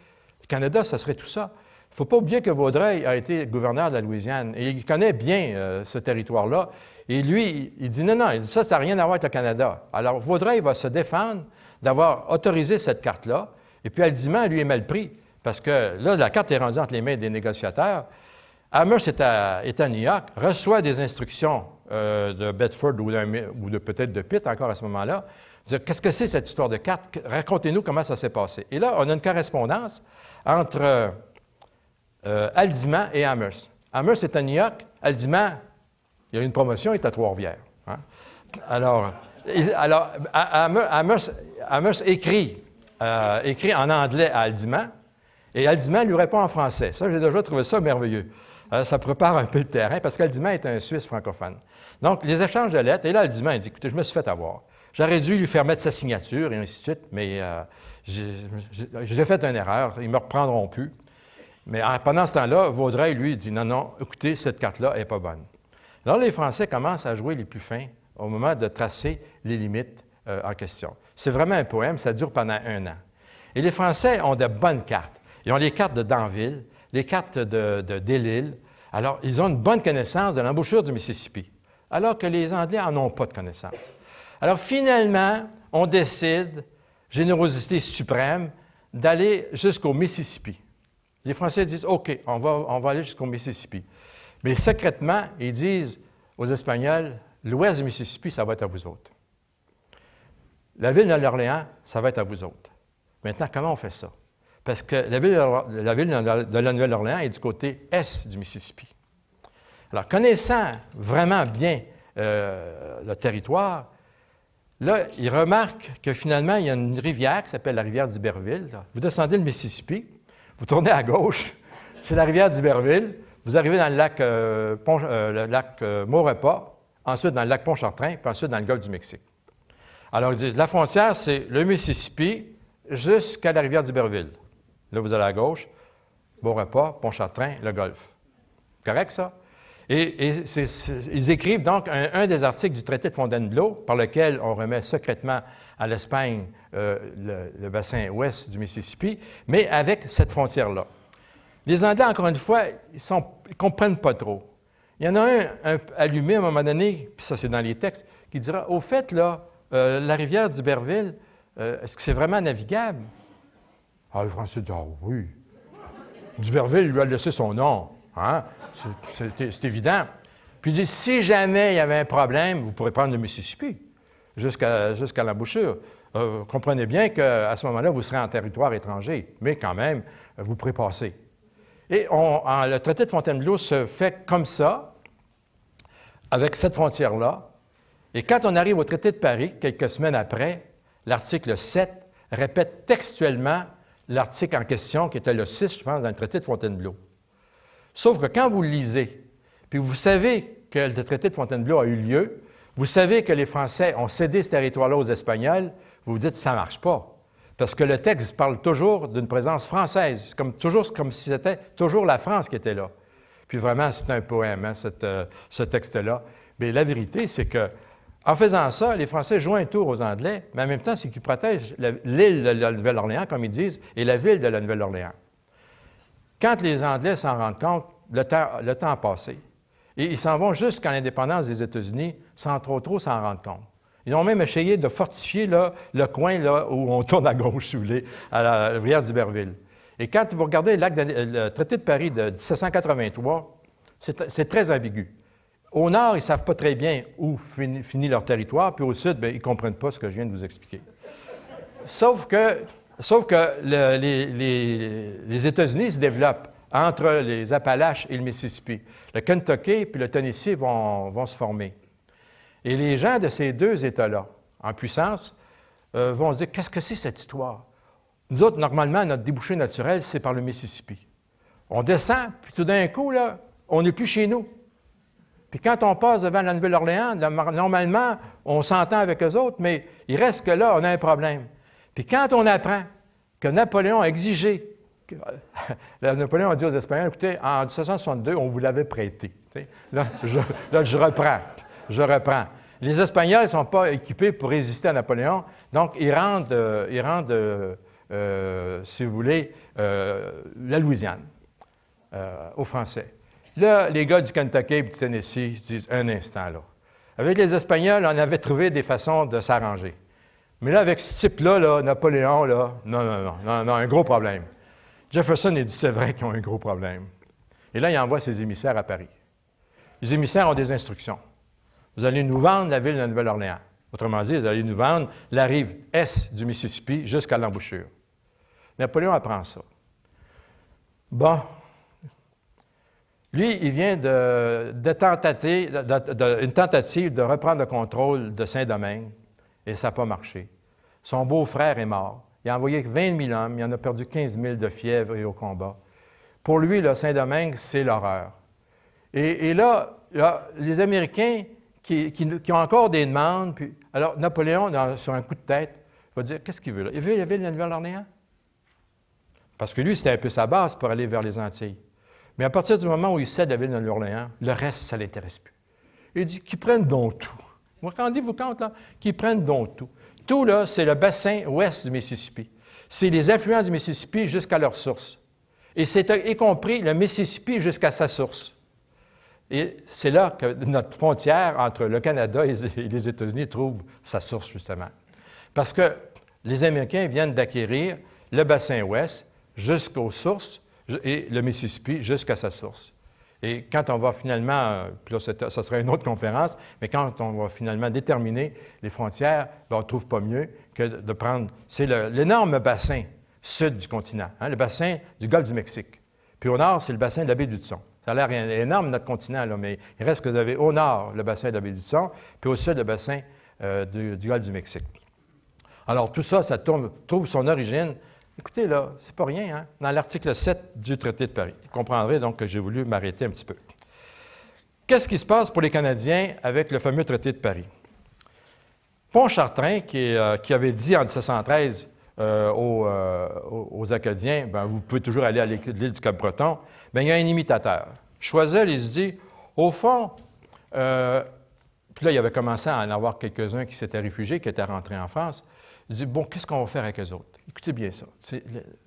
Le Canada, ça serait tout ça. Il ne faut pas oublier que Vaudreuil a été gouverneur de la Louisiane et il connaît bien euh, ce territoire-là. Et lui, il dit non, non, il dit ça, ça n'a rien à voir avec le Canada. Alors Vaudreuil va se défendre d'avoir autorisé cette carte-là. Et puis Aldiman, lui, est mal pris parce que là, la carte est rendue entre les mains des négociateurs. Amherst est à, New York, reçoit des instructions euh, de Bedford ou, ou peut-être de Pitt encore à ce moment-là, Qu'est-ce que c'est cette histoire de carte? Racontez-nous comment ça s'est passé. Et là, on a une correspondance entre euh, euh, Aldiman et Amers. Amers est à New York, Aldiman, il y a une promotion, il est à Trois-Rivières. Hein. Alors, alors écrit, euh, écrit en anglais à Aldiman, et Aldiman lui répond en français. Ça, j'ai déjà trouvé ça merveilleux. ça prépare un peu le terrain, parce qu'Aldiman est un Suisse francophone. Donc, les échanges de lettres, et là, Aldiman, dit, écoutez, je me suis fait avoir. J'aurais dû lui faire mettre sa signature et ainsi de suite, mais euh, j'ai fait une erreur, ils ne me reprendront plus. Mais ah, pendant ce temps-là, Vaudreuil, lui, dit non, non, écoutez, cette carte-là n'est pas bonne. Alors les Français commencent à jouer les plus fins au moment de tracer les limites euh, en question. C'est vraiment un poème, ça dure pendant un an. Et les Français ont de bonnes cartes. Ils ont les cartes de Danville, les cartes de, de Delille. Alors, ils ont une bonne connaissance de l'embouchure du Mississippi, alors que les Anglais n'en ont pas de connaissance. Alors finalement, on décide, générosité suprême, d'aller jusqu'au Mississippi. Les Français disent, OK, on va, aller jusqu'au Mississippi. Mais secrètement, ils disent aux Espagnols, l'ouest du Mississippi, ça va être à vous autres. La ville de l'Orléans, ça va être à vous autres. Maintenant, comment on fait ça? Parce que la ville de la, Nouvelle-Orléans est du côté est du Mississippi. Alors, connaissant vraiment bien euh, le territoire, Là, il remarque que finalement, il y a une rivière qui s'appelle la rivière d'Iberville. Vous descendez le Mississippi, vous tournez à gauche, c'est la rivière d'Iberville. Vous arrivez dans le lac, euh, euh, lac euh, Maurepas, ensuite dans le lac Pontchartrain, puis ensuite dans le golfe du Mexique. Alors, ils disent, la frontière, c'est le Mississippi jusqu'à la rivière d'Iberville. Là, vous allez à gauche, Maurepas, Pontchartrain, le golfe. Correct, ça? Et, ils écrivent donc un, des articles du traité de Fontainebleau par lequel on remet secrètement à l'Espagne euh, le, bassin ouest du Mississippi, mais avec cette frontière-là. Les Anglais, encore une fois, ils ne comprennent pas trop. Il y en a un, allumé à un moment donné, puis ça c'est dans les textes, qui dira Au fait, là, euh, la rivière d'Iberville, euh, est-ce que c'est vraiment navigable Ah, le Français dit Ah oui. D'Iberville lui a laissé son nom. Hein? C'est évident. Puis il dit, si jamais il y avait un problème, vous pourrez prendre le Mississippi jusqu'à l'embouchure. Euh, comprenez bien qu'à ce moment-là, vous serez en territoire étranger, mais quand même, vous pourrez passer. Et le traité de Fontainebleau se fait comme ça, avec cette frontière-là. Et quand on arrive au traité de Paris, quelques semaines après, l'article 7 répète textuellement l'article en question, qui était le 6, je pense, dans le traité de Fontainebleau. Sauf que quand vous le lisez, puis vous savez que le traité de Fontainebleau a eu lieu, vous savez que les Français ont cédé ce territoire-là aux Espagnols, vous vous dites ça ne marche pas. Parce que le texte parle toujours d'une présence française, comme, toujours, comme si c'était toujours la France qui était là. Puis vraiment, c'est un poème, hein, euh, ce texte-là. Mais la vérité, c'est que en faisant ça, les Français jouent un tour aux Anglais, mais en même temps, c'est qu'ils protègent l'île de la Nouvelle-Orléans, comme ils disent, et la ville de la Nouvelle-Orléans. Quand les Anglais s'en rendent compte, le temps, le a passé. Et ils s'en vont jusqu'à l'indépendance des États-Unis sans trop trop s'en rendre compte. Ils ont même essayé de fortifier le coin là, où on tourne à gauche, si vous voulez, à la rivière d'Iberville. Et quand vous regardez le traité de Paris de 1783, c'est très ambigu. Au nord, ils ne savent pas très bien où finit, leur territoire, puis au sud, ben, ils ne comprennent pas ce que je viens de vous expliquer. Sauf que Sauf que les, États-Unis se développent entre les Appalaches et le Mississippi. Le Kentucky puis le Tennessee vont, se former. Et les gens de ces deux États-là, en puissance, euh, vont se dire Qu'est-ce que c'est cette histoire Nous autres, normalement, notre débouché naturel, c'est par le Mississippi. On descend, puis tout d'un coup, là, on n'est plus chez nous. Puis quand on passe devant la Nouvelle-Orléans, normalement, on s'entend avec eux autres, mais il reste que là, on a un problème. Puis quand on apprend que Napoléon a exigé, Napoléon a dit aux Espagnols, écoutez, en 1762, on vous l'avait prêté. Là je, reprends, je reprends. Les Espagnols ne sont pas équipés pour résister à Napoléon, donc ils rendent, euh, euh, euh, si vous voulez, la Louisiane aux Français. Là, les gars du Kentucky et du Tennessee se disent un instant là. Avec les Espagnols, on avait trouvé des façons de s'arranger. Mais là, avec ce type-là, là, Napoléon, là, non, non, non, non, un gros problème. Jefferson est dit, c'est vrai qu'ils ont un gros problème. Et là, il envoie ses émissaires à Paris. Les émissaires ont des instructions. Vous allez nous vendre la ville de Nouvelle-Orléans. Autrement dit, vous allez nous vendre la rive est du Mississippi jusqu'à l'embouchure. Napoléon apprend ça. Bon. Lui, il vient de, tentater, tentative de reprendre le contrôle de Saint-Domingue et ça n'a pas marché. Son beau-frère est mort. Il a envoyé 20 000 hommes, il en a perdu 15 000 de fièvre et au combat. Pour lui, le Saint-Domingue, c'est l'horreur. Et, là, les Américains qui, ont encore des demandes, puis, alors Napoléon, sur un coup de tête, va dire, qu'est-ce qu'il veut là? Il veut la ville de Nouvelle-Orléans. Parce que lui, c'était un peu sa base pour aller vers les Antilles. Mais à partir du moment où il cède la ville de Nouvelle-Orléans, le reste, ça ne l'intéresse plus. Il dit qu'ils prennent donc tout. Vous rendez-vous compte, là, qu'ils prennent donc tout. Tout, là, c'est le bassin ouest du Mississippi. C'est les affluents du Mississippi jusqu'à leur source. Et c'est euh, y compris le Mississippi jusqu'à sa source. Et c'est là que notre frontière entre le Canada et les États-Unis trouve sa source, justement. Parce que les Américains viennent d'acquérir le bassin ouest jusqu'aux sources et le Mississippi jusqu'à sa source. Et quand on va finalement, euh, puis là, ça sera une autre conférence, mais quand on va finalement déterminer les frontières, ben, on ne trouve pas mieux que de prendre. C'est l'énorme bassin sud du continent, hein, le bassin du golfe du Mexique. Puis au nord, c'est le bassin de la baie du d'Hudson. Ça a l'air énorme, notre continent, là, mais il reste que vous avez au nord le bassin de la baie du Ton, puis au sud le bassin euh, du, golfe du Mexique. Alors, tout ça, ça trouve son origine Écoutez, là, c'est pas rien, hein? dans l'article 7 du traité de Paris. Vous comprendrez donc que j'ai voulu m'arrêter un petit peu. Qu'est-ce qui se passe pour les Canadiens avec le fameux traité de Paris? Pontchartrain, qui, euh, qui avait dit en 1713 euh, euh, aux, Acadiens, ben, vous pouvez toujours aller à l'île du Cap-Breton, ben, il y a un imitateur. Choiseul, il se dit, au fond, puis là, il avait commencé à en avoir quelques-uns qui s'étaient réfugiés, qui étaient rentrés en France dit Bon, qu'est-ce qu'on va faire avec les autres Écoutez bien ça.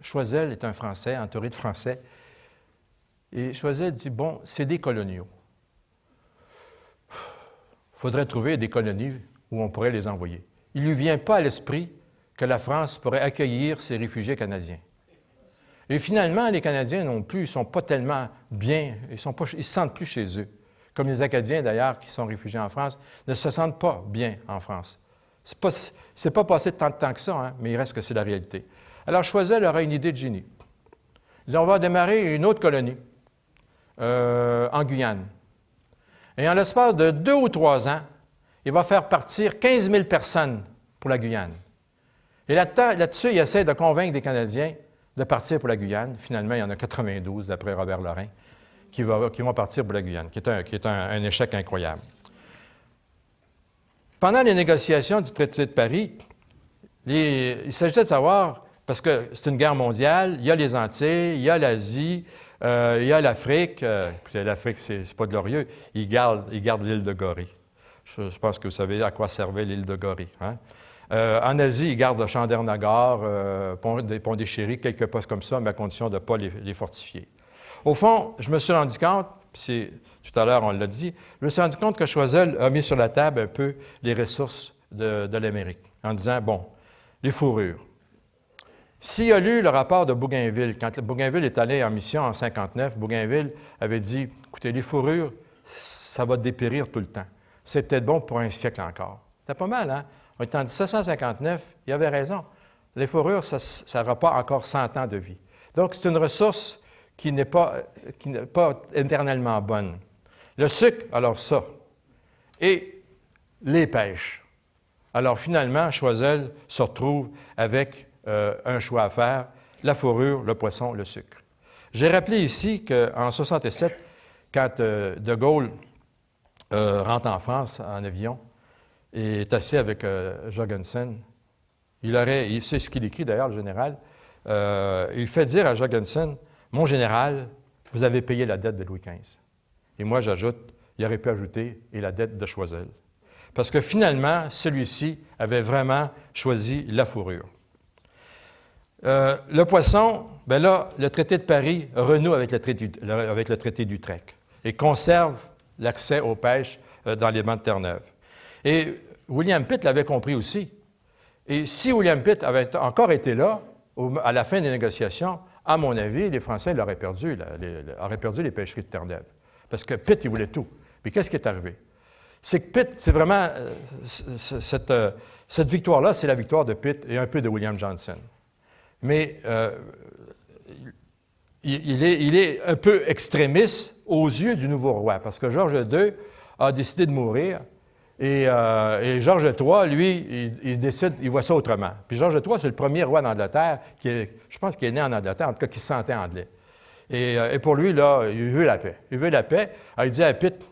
Choisel est un Français, théorie de Français. Et Choisel dit Bon, c'est des coloniaux. Il faudrait trouver des colonies où on pourrait les envoyer. Il ne lui vient pas à l'esprit que la France pourrait accueillir ces réfugiés canadiens. Et finalement, les Canadiens non plus, ils ne sont pas tellement bien, ils ne se sentent plus chez eux. Comme les Acadiens, d'ailleurs, qui sont réfugiés en France, ne se sentent pas bien en France. c'est pas, c'est pas passé tant de temps que ça, hein, mais il reste que c'est la réalité. Alors Choiseul aura une idée de génie. Il dit, on va démarrer une autre colonie euh, en Guyane. Et en l'espace de deux ou trois ans, il va faire partir 15 000 personnes pour la Guyane. Et là-dessus, il essaie de convaincre des Canadiens de partir pour la Guyane. Finalement, il y en a 92, d'après Robert Lorrain, qui, vont partir pour la Guyane, qui est un échec incroyable. Pendant les négociations du traité de Paris, il s'agissait de savoir, parce que c'est une guerre mondiale, il y a les Antilles, il y a l'Asie, euh, il y a l'Afrique. Euh, L'Afrique, c'est pas glorieux. Ils gardent l'île de Gorée. Je, pense que vous savez à quoi servait l'île de Gorée. Hein. Euh, en Asie, ils gardent le Chandernagar, pont, des, ponts des Chéris, quelques postes comme ça, mais à condition de ne pas les, fortifier. Au fond, je me suis rendu compte, c'est tout à l'heure, on l'a dit, je me suis rendu compte que Choiseul a mis sur la table un peu les ressources de, l'Amérique en disant, bon, les fourrures. S'il a lu le rapport de Bougainville, quand Bougainville est allé en mission en 59, Bougainville avait dit, écoutez, les fourrures, ça va dépérir tout le temps. C'est peut-être bon pour un siècle encore. C'est pas mal, hein? On est en 1759, il avait raison. Les fourrures, ça n'aura pas encore 100 ans de vie. Donc, c'est une ressource qui n'est pas, qui pas éternellement bonne. Le sucre, alors ça. Et les pêches. Alors finalement, Choiseul se retrouve avec euh, un choix à faire, la fourrure, le poisson, le sucre. J'ai rappelé ici qu'en 67, quand euh, De Gaulle euh, rentre en France en avion et est assis avec Jorgensen, il aurait, c'est ce qu'il écrit d'ailleurs, le général, il fait dire à Jorgensen, mon général, vous avez payé la dette de Louis XV. Et moi, j'ajoute, il aurait pu ajouter, et la dette de Choiseul. Parce que finalement, celui-ci avait vraiment choisi la fourrure. Euh, le poisson, ben là, le traité de Paris renoue avec le traité, avec le d'Utrecht et conserve l'accès aux pêches euh, dans les bancs de Terre-Neuve. Et William Pitt l'avait compris aussi. Et si William Pitt avait encore été là, à la fin des négociations, à mon avis, les Français l'auraient perdu, auraient perdu les pêcheries de Terre-Neuve. Parce que Pitt, il voulait tout. Mais qu'est-ce qui est arrivé? C'est que Pitt, c'est vraiment. Euh, cette, euh, cette victoire-là, c'est la victoire de Pitt et un peu de William Johnson. Mais euh, il, est, il, est, un peu extrémiste aux yeux du nouveau roi, parce que George II a décidé de mourir. Et, et Georges III, lui, il, décide, il voit ça autrement. Puis Georges III, c'est le premier roi d'Angleterre, qui est, je pense qu'il est né en Angleterre, en tout cas qui se sentait anglais. Euh, et, pour lui, là, il veut la paix. Il veut la paix. Alors, il dit à Pitt,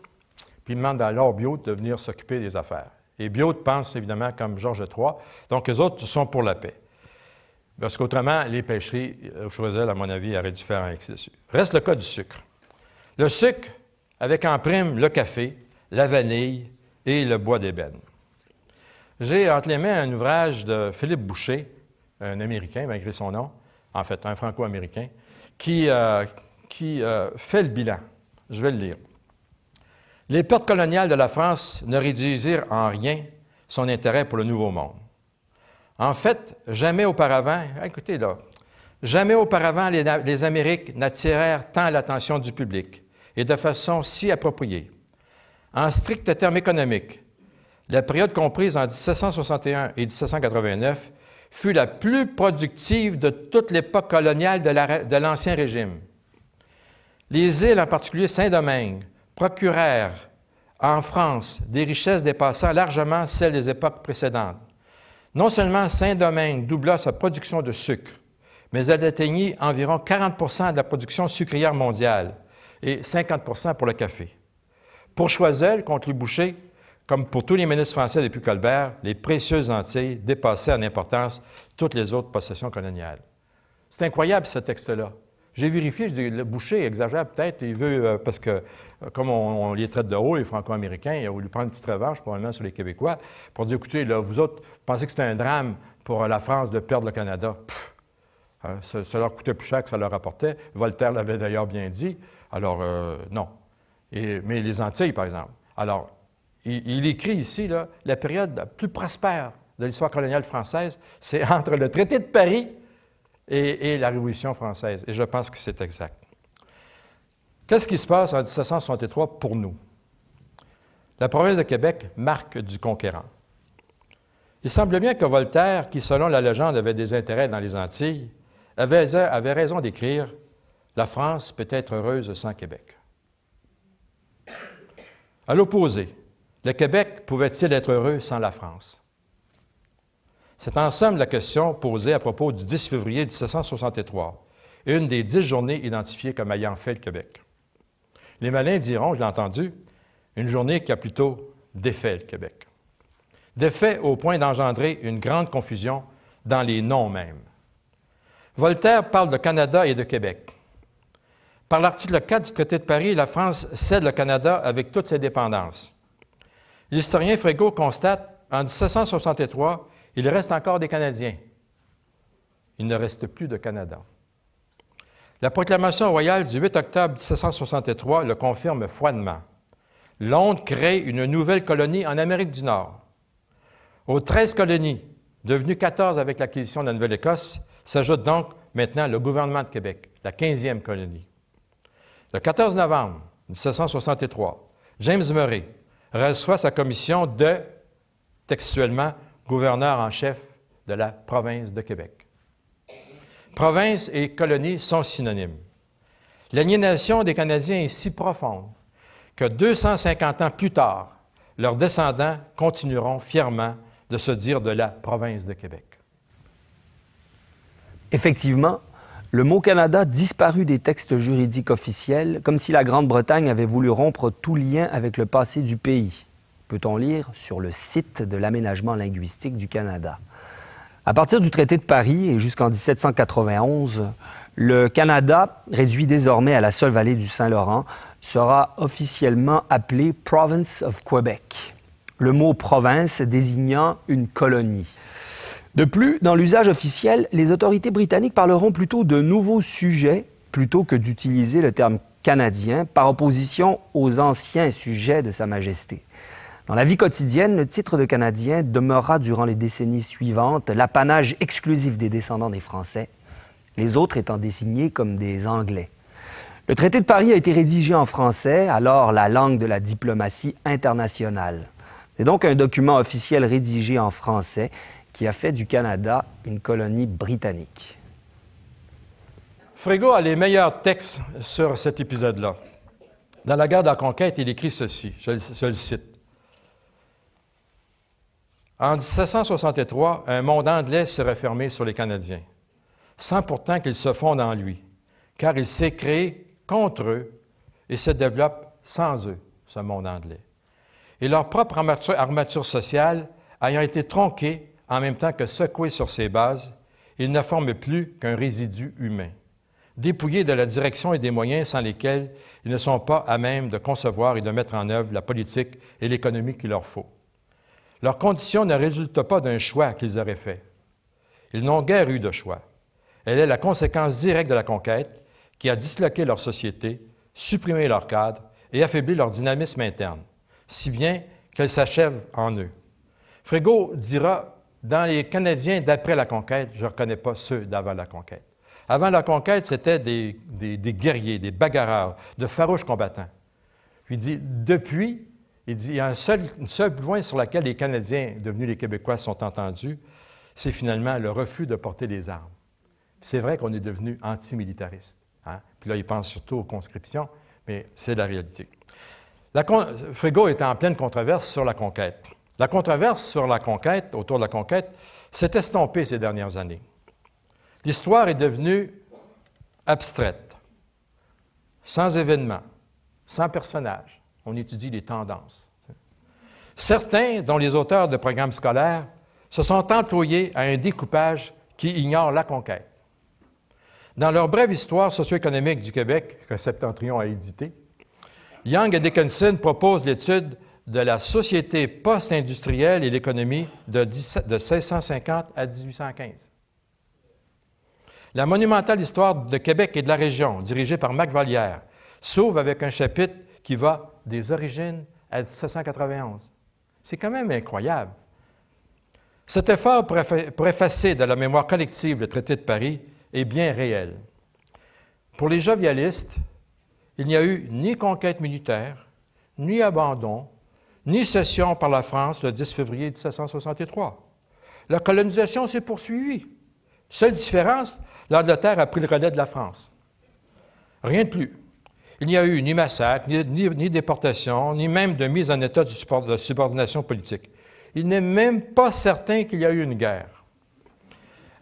puis il demande à Lord de venir s'occuper des affaires. Et Biote pense évidemment comme Georges III. Donc, les autres sont pour la paix. Parce qu'autrement, les pêcheries, Choisel, euh, à mon avis, auraient dû faire un excès. Reste le cas du sucre. Le sucre, avec en prime le café, la vanille et le bois d'ébène. J'ai entre les mains un ouvrage de Philippe Boucher, un Américain, malgré son nom, en fait, un Franco-Américain, qui, euh, qui euh, fait le bilan. Je vais le lire. Les pertes coloniales de la France ne réduisirent en rien son intérêt pour le Nouveau Monde. En fait, jamais auparavant, ah, écoutez là, jamais auparavant les, les Amériques n'attirèrent tant l'attention du public et de façon si appropriée. En strict terme économique, la période comprise en 1761 et 1789 fut la plus productive de toute l'époque coloniale de l'Ancien Régime. Les îles, en particulier Saint-Domingue, procurèrent en France des richesses dépassant largement celles des époques précédentes. Non seulement Saint-Domingue doubla sa production de sucre, mais elle atteignit environ 40 de la production sucrière mondiale et 50 pour le café. Pour Choiseul, contre les bouchers, comme pour tous les ministres français depuis Colbert, les précieuses Antilles dépassaient en importance toutes les autres possessions coloniales. C'est incroyable, ce texte-là. J'ai vérifié, je le boucher exagère peut-être, il veut, euh, parce que euh, comme on, les traite de haut, les Franco-Américains, il a voulu prendre une petite revanche probablement sur les Québécois pour dire, écoutez, là, vous autres, vous pensez que c'est un drame pour euh, la France de perdre le Canada. Hein, ça, leur coûtait plus cher que ça leur apportait. Voltaire l'avait d'ailleurs bien dit. Alors, non. mais les Antilles, par exemple. Alors, il, écrit ici là, la période la plus prospère de l'histoire coloniale française, c'est entre le traité de Paris et, la Révolution française. Et je pense que c'est exact. Qu'est-ce qui se passe en 1763 pour nous? La province de Québec marque du conquérant. Il semble bien que Voltaire, qui selon la légende avait des intérêts dans les Antilles, avait, avait raison d'écrire La France peut être heureuse sans Québec. À l'opposé, le Québec pouvait-il être heureux sans la France? C'est en somme la question posée à propos du 10 février 1763, une des dix journées identifiées comme ayant fait le Québec. Les malins diront, je l'ai entendu, une journée qui a plutôt défait le Québec. Défait au point d'engendrer une grande confusion dans les noms mêmes. Voltaire parle de Canada et de Québec. Par l'article 4 du traité de Paris, la France cède le Canada avec toutes ses dépendances l'historien Frégo constate, en 1763, il reste encore des Canadiens. Il ne reste plus de Canada. La proclamation royale du 8 octobre 1763 le confirme froidement. Londres crée une nouvelle colonie en Amérique du Nord. Aux 13 colonies, devenues 14 avec l'acquisition de la Nouvelle-Écosse, s'ajoute donc maintenant le gouvernement de Québec, la 15e colonie. Le 14 novembre 1763, James Murray, reçoit sa commission de, textuellement, gouverneur en chef de la province de Québec. Province et colonie sont synonymes. L'aliénation des Canadiens est si profonde que 250 ans plus tard, leurs descendants continueront fièrement de se dire de la province de Québec. Effectivement, le mot Canada disparut des textes juridiques officiels, comme si la Grande-Bretagne avait voulu rompre tout lien avec le passé du pays. Peut-on lire sur le site de l'aménagement linguistique du Canada. À partir du traité de Paris et jusqu'en 1791, le Canada, réduit désormais à la seule vallée du Saint-Laurent, sera officiellement appelé Province of Quebec, le mot province désignant une colonie. De plus, dans l'usage officiel, les autorités britanniques parleront plutôt de nouveaux sujets plutôt que d'utiliser le terme canadien par opposition aux anciens sujets de Sa Majesté. Dans la vie quotidienne, le titre de Canadien demeurera durant les décennies suivantes l'apanage exclusif des descendants des Français, les autres étant désignés comme des Anglais. Le traité de Paris a été rédigé en français, alors la langue de la diplomatie internationale. C'est donc un document officiel rédigé en français qui a fait du Canada une colonie britannique. Frigo a les meilleurs textes sur cet épisode-là. Dans la guerre de la conquête, il écrit ceci, je, le cite. En 1763, un monde anglais s'est refermé sur les Canadiens, sans pourtant qu'ils se fondent en lui, car il s'est créé contre eux et se développe sans eux, ce monde anglais. Et leur propre armature, armature sociale ayant été tronquée en même temps que secoués sur ses bases, ils ne forment plus qu'un résidu humain, dépouillés de la direction et des moyens sans lesquels ils ne sont pas à même de concevoir et de mettre en œuvre la politique et l'économie qu'il leur faut. Leur condition ne résulte pas d'un choix qu'ils auraient fait. Ils n'ont guère eu de choix. Elle est la conséquence directe de la conquête qui a disloqué leur société, supprimé leur cadre et affaibli leur dynamisme interne, si bien qu'elle s'achève en eux. Frégo dira dans les Canadiens d'après la conquête, je ne reconnais pas ceux d'avant la conquête. Avant la conquête, c'était des, guerriers, des bagarreurs, de farouches combattants. Puis il dit, depuis, il dit, il y a un seul, une point sur laquelle les Canadiens, devenus les Québécois, sont entendus, c'est finalement le refus de porter les armes. C'est vrai qu'on est devenu antimilitariste. Hein? Puis là, il pense surtout aux conscriptions, mais c'est la réalité. La Frigo était en pleine controverse sur la conquête. La controverse sur la conquête, autour de la conquête, s'est estompée ces dernières années. L'histoire est devenue abstraite, sans événements, sans personnages. On étudie les tendances. Certains, dont les auteurs de programmes scolaires, se sont employés à un découpage qui ignore la conquête. Dans leur brève histoire socio-économique du Québec, que Septentrion a édité, Young et Dickinson proposent l'étude de la société post-industrielle et l'économie de, 1650 à 1815. La monumentale histoire de Québec et de la région, dirigée par Mac Vallière, s'ouvre avec un chapitre qui va des origines à 1791. C'est quand même incroyable. Cet effort préfacé de la mémoire collective du traité de Paris est bien réel. Pour les jovialistes, il n'y a eu ni conquête militaire, ni abandon, ni cession par la France le 10 février 1763. La colonisation s'est poursuivie. Seule différence, l'Angleterre a pris le relais de la France. Rien de plus. Il n'y a eu ni massacre, ni, déportation, ni même de mise en état de subordination politique. Il n'est même pas certain qu'il y a eu une guerre.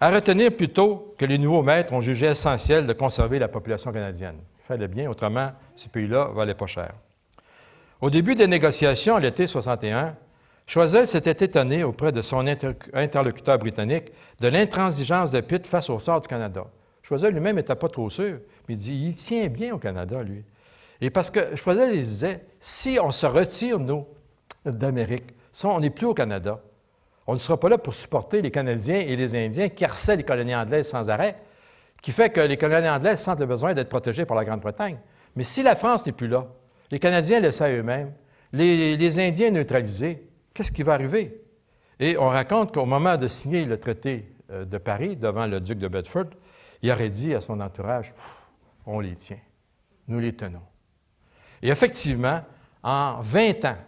À retenir plutôt que les nouveaux maîtres ont jugé essentiel de conserver la population canadienne. Il fallait bien, autrement, ces pays-là valaient pas cher. Au début des négociations, l'été 61, Choiseul s'était étonné auprès de son interlocuteur britannique de l'intransigeance de Pitt face au sort du Canada. Choiseul lui-même n'était pas trop sûr, mais il dit il tient bien au Canada, lui. Et parce que Choiseul disait si on se retire, nous, d'Amérique, si on n'est plus au Canada, on ne sera pas là pour supporter les Canadiens et les Indiens qui harcèlent les colonies anglaises sans arrêt, qui fait que les colonies anglaises sentent le besoin d'être protégées par la Grande-Bretagne. Mais si la France n'est plus là, les Canadiens le eux-mêmes, les, Indiens neutralisés. Qu'est-ce qui va arriver? Et on raconte qu'au moment de signer le traité euh, de Paris devant le duc de Bedford, il aurait dit à son entourage, on les tient, nous les tenons. Et effectivement, en 20 ans,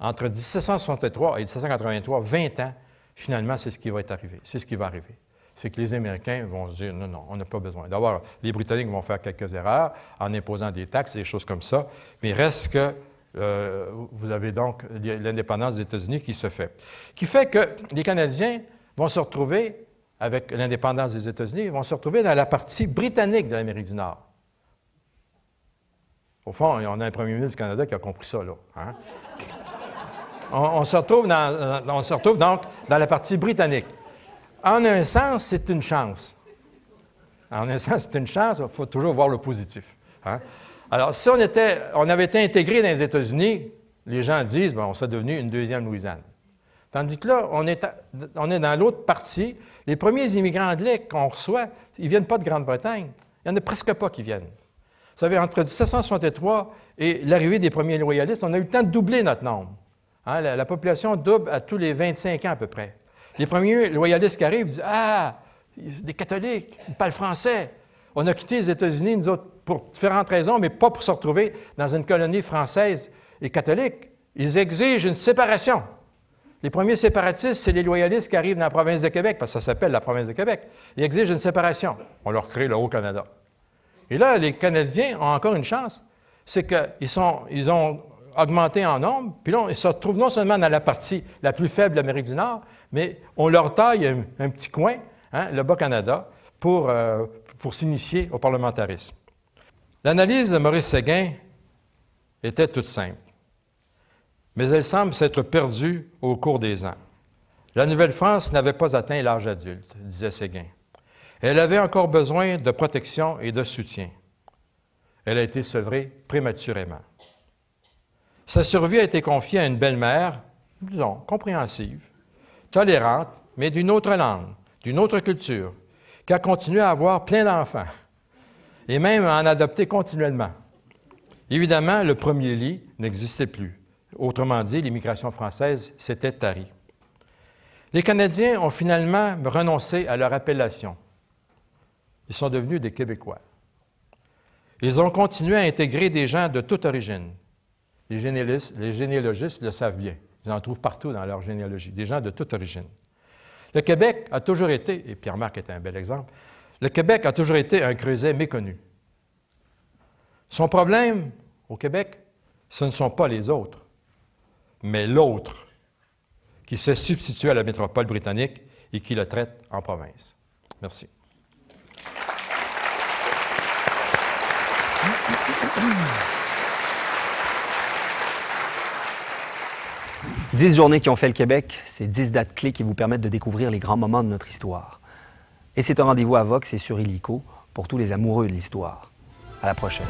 entre 1763 et 1783, 20 ans, finalement, c'est ce qui va être arrivé, c'est ce qui va arriver c'est que les Américains vont se dire non, non, on n'a pas besoin. D'abord, les Britanniques vont faire quelques erreurs en imposant des taxes, des choses comme ça, mais reste que euh, vous avez donc l'indépendance des États-Unis qui se fait. Qui fait que les Canadiens vont se retrouver, avec l'indépendance des États-Unis, vont se retrouver dans la partie britannique de l'Amérique du Nord. Au fond, on a un premier ministre du Canada qui a compris ça, là. Hein? On, se retrouve on se retrouve donc dans la partie britannique en un sens, c'est une chance. En un sens, c'est une chance, il faut toujours voir le positif. Hein. Alors, si on, était, on avait été intégré dans les États-Unis, les gens disent, ben, on serait devenu une deuxième Louisiane. Tandis que là, on est, dans l'autre partie. Les premiers immigrants anglais qu'on reçoit, ils ne viennent pas de Grande-Bretagne. Il n'y en a presque pas qui viennent. Vous savez, entre 1763 et l'arrivée des premiers loyalistes, on a eu le temps de doubler notre nombre. Hein. la population double à tous les 25 ans à peu près. Les premiers loyalistes qui arrivent disent Ah, des catholiques, pas le français. On a quitté les États-Unis, nous autres, pour différentes raisons, mais pas pour se retrouver dans une colonie française et catholique. Ils exigent une séparation. Les premiers séparatistes, c'est les loyalistes qui arrivent dans la province de Québec, parce que ça s'appelle la province de Québec. Ils exigent une séparation. On leur crée le Haut-Canada. Et là, les Canadiens ont encore une chance. C'est qu'ils ils ont augmenté en nombre, puis là, ils se retrouvent non seulement dans la partie la plus faible de du Nord, mais on leur taille un, petit coin, hein, le Bas-Canada, pour, euh, pour s'initier au parlementarisme. L'analyse de Maurice Séguin était toute simple, mais elle semble s'être perdue au cours des ans. La Nouvelle-France n'avait pas atteint l'âge adulte, disait Séguin. Elle avait encore besoin de protection et de soutien. Elle a été sevrée prématurément. Sa survie a été confiée à une belle-mère, disons, compréhensive, tolérante, mais d'une autre langue, d'une autre culture, qui a continué à avoir plein d'enfants et même à en adopter continuellement. Évidemment, le premier lit n'existait plus. Autrement dit, l'immigration française s'était tarie. Les Canadiens ont finalement renoncé à leur appellation. Ils sont devenus des Québécois. Ils ont continué à intégrer des gens de toute origine. Les généalogistes, les généalogistes le savent bien. Ils en trouvent partout dans leur généalogie, des gens de toute origine. Le Québec a toujours été, et Pierre-Marc est un bel exemple, le Québec a toujours été un creuset méconnu. Son problème au Québec, ce ne sont pas les autres, mais l'autre qui se substitue à la métropole britannique et qui le traite en province. Merci. Dix journées qui ont fait le Québec, c'est dix dates clés qui vous permettent de découvrir les grands moments de notre histoire. Et c'est un rendez-vous à Vox et sur Illico pour tous les amoureux de l'histoire. À la prochaine.